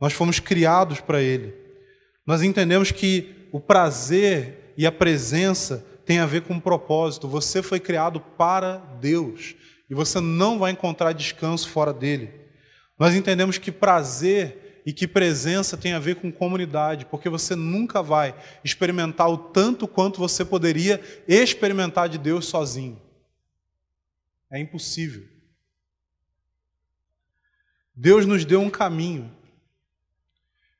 Nós fomos criados para Ele. Nós entendemos que o prazer e a presença tem a ver com propósito. Você foi criado para Deus e você não vai encontrar descanso fora dele. Nós entendemos que prazer e que presença tem a ver com comunidade, porque você nunca vai experimentar o tanto quanto você poderia experimentar de Deus sozinho. É impossível. Deus nos deu um caminho.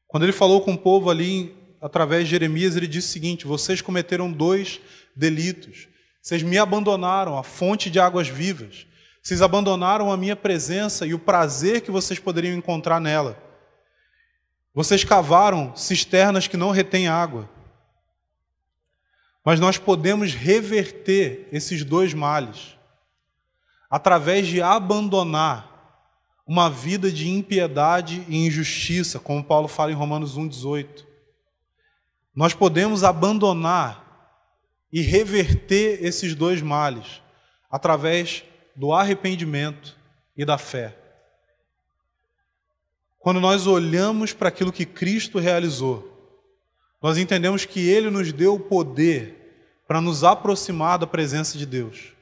Quando ele falou com o povo ali através de Jeremias, ele disse o seguinte: Vocês cometeram dois delitos. Vocês me abandonaram, a fonte de águas vivas. Vocês abandonaram a minha presença e o prazer que vocês poderiam encontrar nela. Vocês cavaram cisternas que não retêm água. Mas nós podemos reverter esses dois males através de abandonar uma vida de impiedade e injustiça, como Paulo fala em Romanos 1,18. Nós podemos abandonar e reverter esses dois males através do arrependimento e da fé. Quando nós olhamos para aquilo que Cristo realizou, nós entendemos que Ele nos deu o poder para nos aproximar da presença de Deus,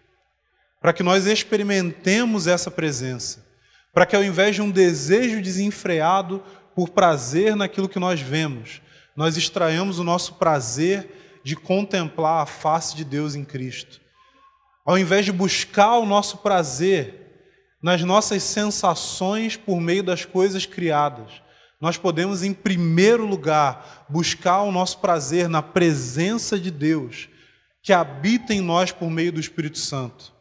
para que nós experimentemos essa presença, para que ao invés de um desejo desenfreado por prazer naquilo que nós vemos, nós extraímos o nosso prazer de contemplar a face de Deus em Cristo. Ao invés de buscar o nosso prazer nas nossas sensações por meio das coisas criadas. Nós podemos, em primeiro lugar, buscar o nosso prazer na presença de Deus, que habita em nós por meio do Espírito Santo.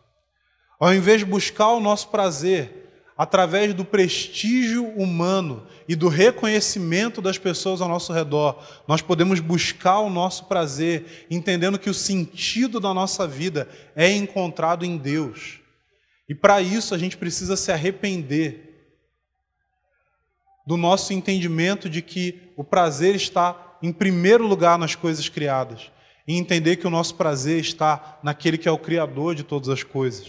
Ao invés de buscar o nosso prazer através do prestígio humano e do reconhecimento das pessoas ao nosso redor, nós podemos buscar o nosso prazer, entendendo que o sentido da nossa vida é encontrado em Deus. E para isso a gente precisa se arrepender do nosso entendimento de que o prazer está em primeiro lugar nas coisas criadas e entender que o nosso prazer está naquele que é o criador de todas as coisas.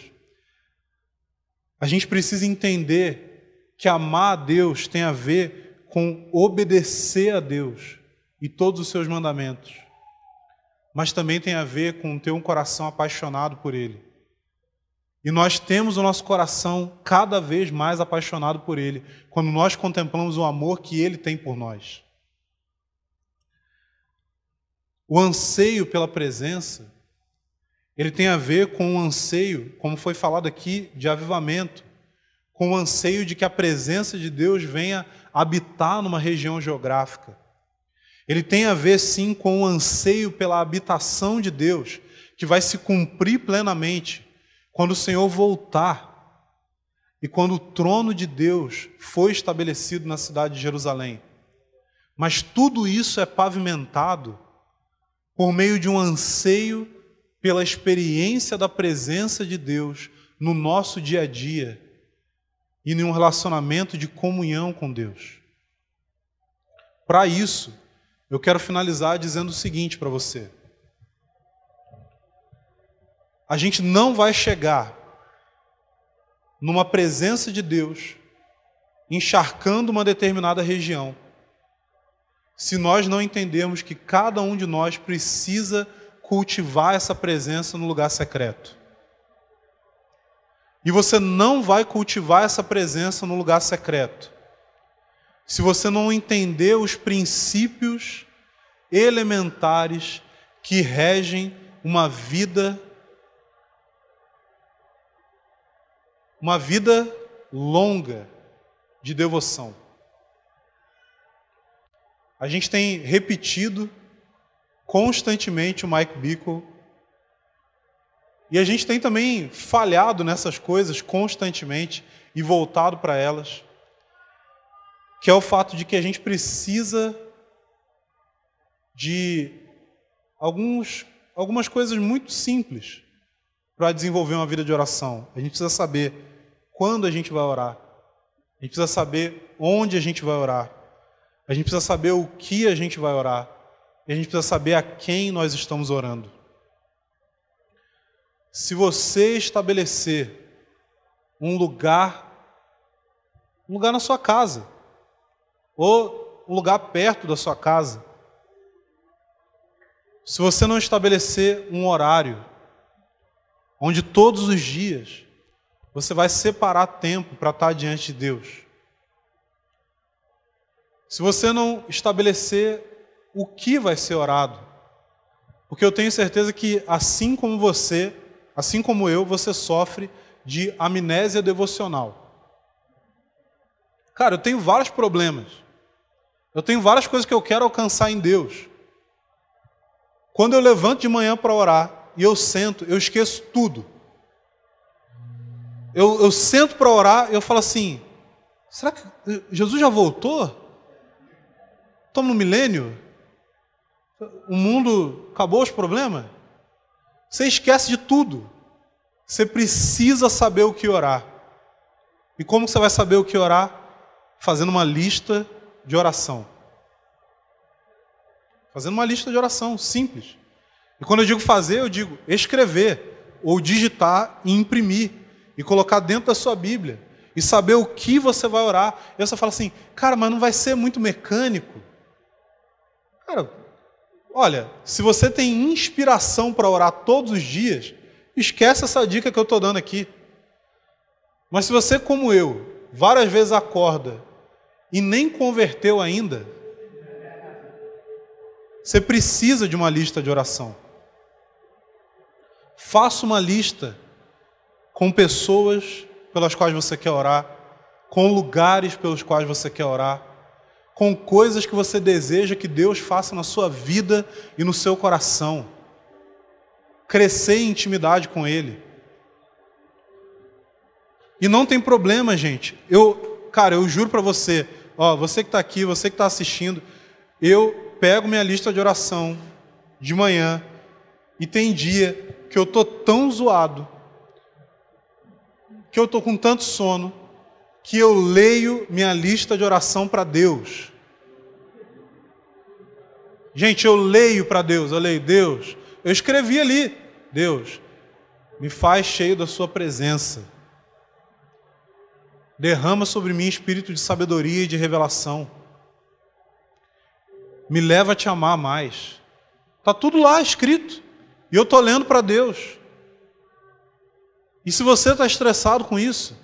A gente precisa entender que amar a Deus tem a ver com obedecer a Deus e todos os seus mandamentos, mas também tem a ver com ter um coração apaixonado por Ele e nós temos o nosso coração cada vez mais apaixonado por Ele, quando nós contemplamos o amor que Ele tem por nós. O anseio pela presença, ele tem a ver com o anseio, como foi falado aqui, de avivamento, com o anseio de que a presença de Deus venha habitar numa região geográfica. Ele tem a ver, sim, com o anseio pela habitação de Deus, que vai se cumprir plenamente quando o Senhor voltar e quando o trono de Deus foi estabelecido na cidade de Jerusalém. Mas tudo isso é pavimentado por meio de um anseio pela experiência da presença de Deus no nosso dia a dia e em um relacionamento de comunhão com Deus. Para isso, eu quero finalizar dizendo o seguinte para você a gente não vai chegar numa presença de Deus encharcando uma determinada região se nós não entendermos que cada um de nós precisa cultivar essa presença no lugar secreto. E você não vai cultivar essa presença no lugar secreto se você não entender os princípios elementares que regem uma vida uma vida longa de devoção. A gente tem repetido constantemente o Mike Bickle e a gente tem também falhado nessas coisas constantemente e voltado para elas, que é o fato de que a gente precisa de alguns, algumas coisas muito simples para desenvolver uma vida de oração. A gente precisa saber quando a gente vai orar. A gente precisa saber onde a gente vai orar. A gente precisa saber o que a gente vai orar. E a gente precisa saber a quem nós estamos orando. Se você estabelecer um lugar, um lugar na sua casa, ou um lugar perto da sua casa, se você não estabelecer um horário, onde todos os dias você vai separar tempo para estar tá diante de Deus. Se você não estabelecer o que vai ser orado, porque eu tenho certeza que assim como você, assim como eu, você sofre de amnésia devocional. Cara, eu tenho vários problemas. Eu tenho várias coisas que eu quero alcançar em Deus. Quando eu levanto de manhã para orar, e eu sento, eu esqueço tudo. Eu, eu sento para orar e eu falo assim: será que Jesus já voltou? Estamos no milênio? O mundo acabou os problemas? Você esquece de tudo. Você precisa saber o que orar. E como você vai saber o que orar? Fazendo uma lista de oração. Fazendo uma lista de oração simples. E quando eu digo fazer, eu digo escrever, ou digitar e imprimir, e colocar dentro da sua Bíblia, e saber o que você vai orar. Eu só falo assim, cara, mas não vai ser muito mecânico? Cara, olha, se você tem inspiração para orar todos os dias, esquece essa dica que eu estou dando aqui. Mas se você, como eu, várias vezes acorda e nem converteu ainda, você precisa de uma lista de oração. Faça uma lista com pessoas pelas quais você quer orar, com lugares pelos quais você quer orar, com coisas que você deseja que Deus faça na sua vida e no seu coração. Crescer em intimidade com Ele. E não tem problema, gente. Eu, cara, eu juro para você, ó, você que está aqui, você que está assistindo, eu pego minha lista de oração de manhã, e tem dia que eu tô tão zoado, que eu tô com tanto sono, que eu leio minha lista de oração para Deus. Gente, eu leio para Deus, eu leio Deus. Eu escrevi ali, Deus, me faz cheio da sua presença. Derrama sobre mim espírito de sabedoria e de revelação. Me leva a te amar mais. Tá tudo lá escrito. E eu estou lendo para Deus. E se você está estressado com isso,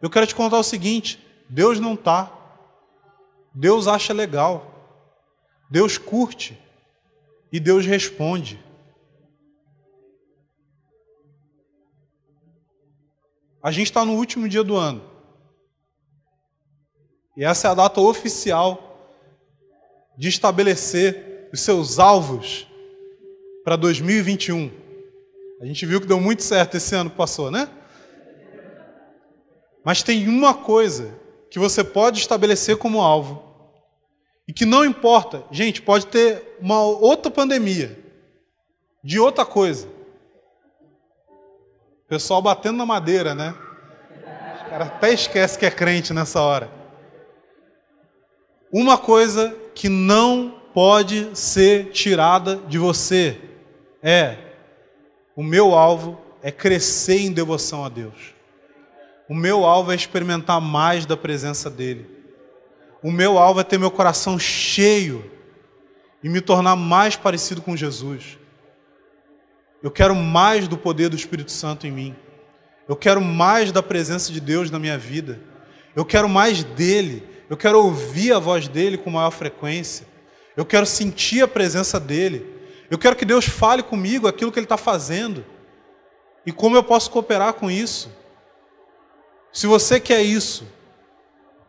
eu quero te contar o seguinte: Deus não está. Deus acha legal. Deus curte. E Deus responde. A gente está no último dia do ano. E essa é a data oficial de estabelecer os seus alvos para 2021. A gente viu que deu muito certo esse ano que passou, né? Mas tem uma coisa que você pode estabelecer como alvo. E que não importa, gente, pode ter uma outra pandemia de outra coisa. pessoal batendo na madeira, né? Os caras até esquece que é crente nessa hora. Uma coisa que não pode ser tirada de você é: o meu alvo é crescer em devoção a Deus. O meu alvo é experimentar mais da presença dEle. O meu alvo é ter meu coração cheio e me tornar mais parecido com Jesus. Eu quero mais do poder do Espírito Santo em mim. Eu quero mais da presença de Deus na minha vida. Eu quero mais dele. Eu quero ouvir a voz dele com maior frequência. Eu quero sentir a presença dele. Eu quero que Deus fale comigo aquilo que Ele está fazendo e como eu posso cooperar com isso. Se você quer isso,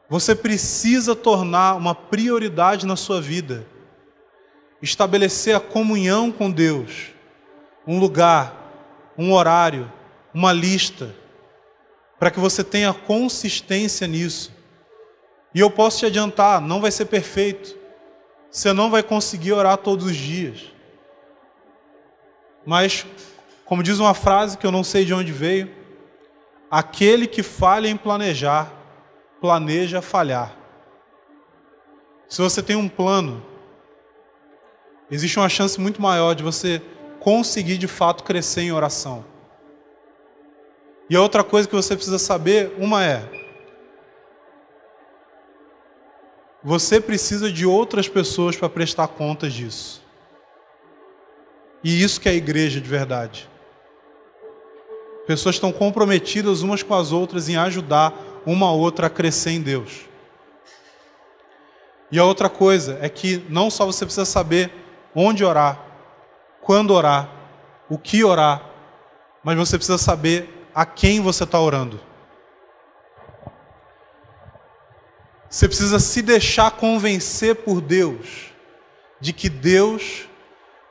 você precisa tornar uma prioridade na sua vida, estabelecer a comunhão com Deus, um lugar, um horário, uma lista, para que você tenha consistência nisso. E eu posso te adiantar: não vai ser perfeito, você não vai conseguir orar todos os dias. Mas, como diz uma frase que eu não sei de onde veio, aquele que falha em planejar, planeja falhar. Se você tem um plano, existe uma chance muito maior de você conseguir de fato crescer em oração. E a outra coisa que você precisa saber, uma é, você precisa de outras pessoas para prestar contas disso. E isso que é a igreja de verdade. Pessoas estão comprometidas umas com as outras em ajudar uma a outra a crescer em Deus. E a outra coisa é que não só você precisa saber onde orar, quando orar, o que orar, mas você precisa saber a quem você está orando. Você precisa se deixar convencer por Deus de que Deus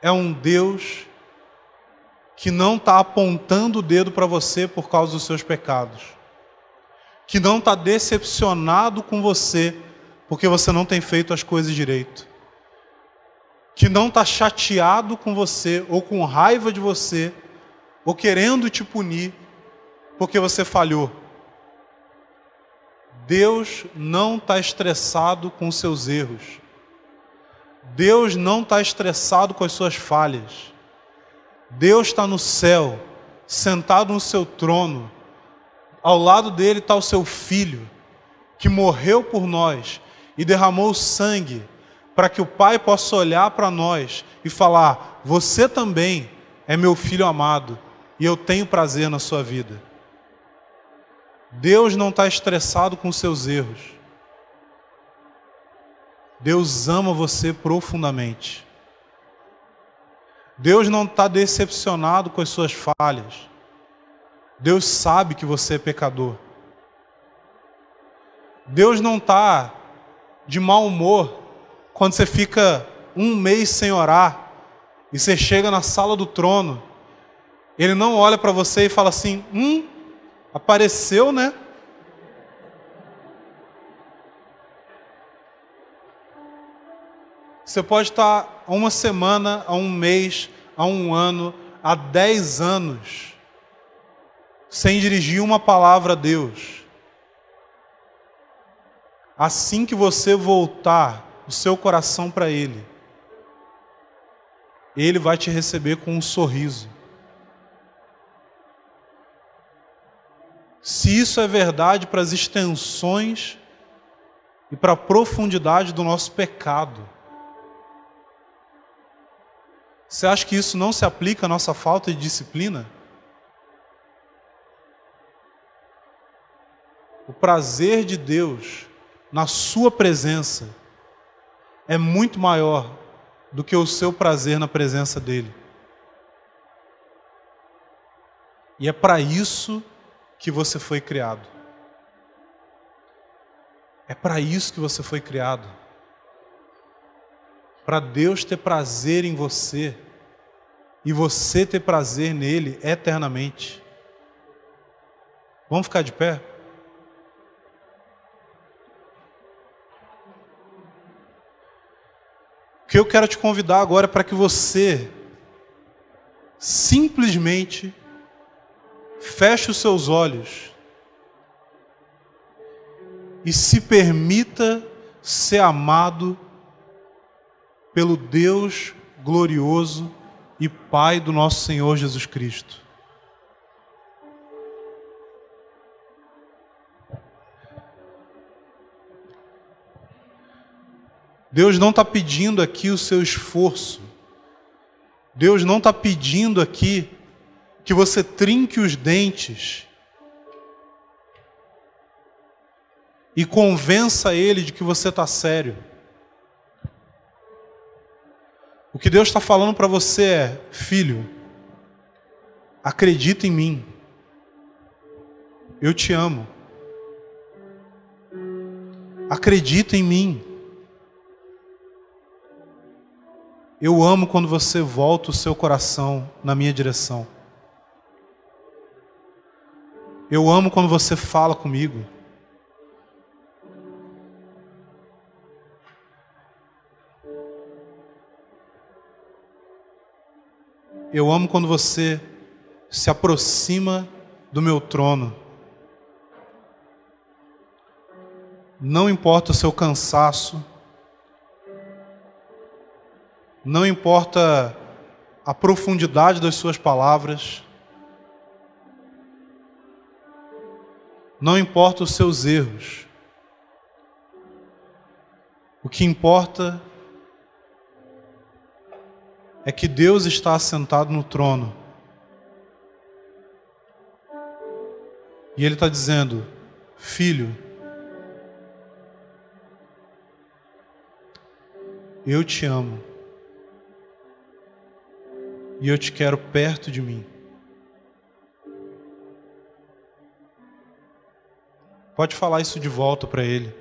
é um Deus que não está apontando o dedo para você por causa dos seus pecados, que não está decepcionado com você porque você não tem feito as coisas direito, que não está chateado com você ou com raiva de você ou querendo te punir porque você falhou. Deus não está estressado com seus erros. Deus não está estressado com as suas falhas. Deus está no céu, sentado no seu trono. Ao lado dele está o seu filho, que morreu por nós e derramou sangue para que o Pai possa olhar para nós e falar: Você também é meu filho amado e eu tenho prazer na sua vida. Deus não está estressado com seus erros. Deus ama você profundamente. Deus não está decepcionado com as suas falhas. Deus sabe que você é pecador. Deus não está de mau humor quando você fica um mês sem orar e você chega na sala do trono. Ele não olha para você e fala assim: Hum, apareceu, né? Você pode estar a uma semana, a um mês, a um ano, a dez anos, sem dirigir uma palavra a Deus. Assim que você voltar o seu coração para Ele, Ele vai te receber com um sorriso. Se isso é verdade para as extensões e para a profundidade do nosso pecado, você acha que isso não se aplica à nossa falta de disciplina? O prazer de Deus na Sua presença é muito maior do que o seu prazer na presença dEle. E é para isso que você foi criado. É para isso que você foi criado. Para Deus ter prazer em você e você ter prazer nele eternamente. Vamos ficar de pé? O que eu quero te convidar agora é para que você simplesmente feche os seus olhos e se permita ser amado pelo Deus glorioso e Pai do nosso Senhor Jesus Cristo. Deus não está pedindo aqui o seu esforço. Deus não está pedindo aqui que você trinque os dentes e convença Ele de que você está sério. O que Deus está falando para você é: filho, acredita em mim. Eu te amo. Acredita em mim. Eu amo quando você volta o seu coração na minha direção. Eu amo quando você fala comigo. Eu amo quando você se aproxima do meu trono. Não importa o seu cansaço, não importa a profundidade das suas palavras, não importa os seus erros. O que importa é é que Deus está assentado no trono. E Ele está dizendo: Filho, eu te amo. E eu te quero perto de mim. Pode falar isso de volta para Ele.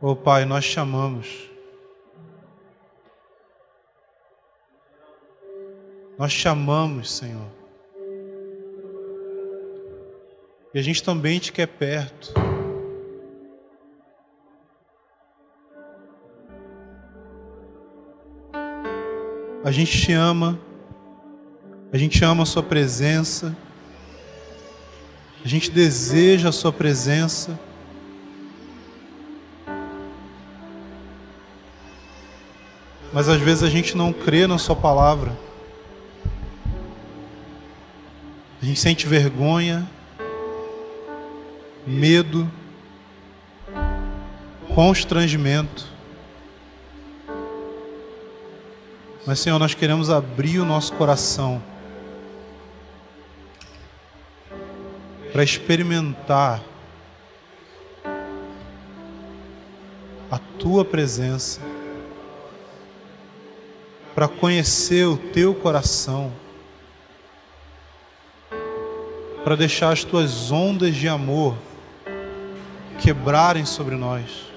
Ô oh, Pai, nós chamamos. Nós te amamos, Senhor. E a gente também te quer perto. A gente te ama, a gente ama a Sua presença, a gente deseja a Sua presença. Mas às vezes a gente não crê na Sua palavra. A gente sente vergonha, medo, constrangimento. Mas, Senhor, nós queremos abrir o nosso coração para experimentar a tua presença, para conhecer o teu coração para deixar as tuas ondas de amor quebrarem sobre nós.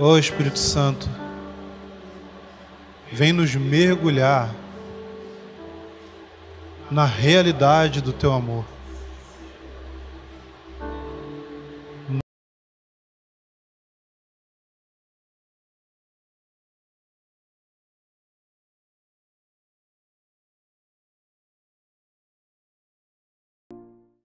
Ó oh, Espírito Santo, vem nos mergulhar na realidade do teu amor.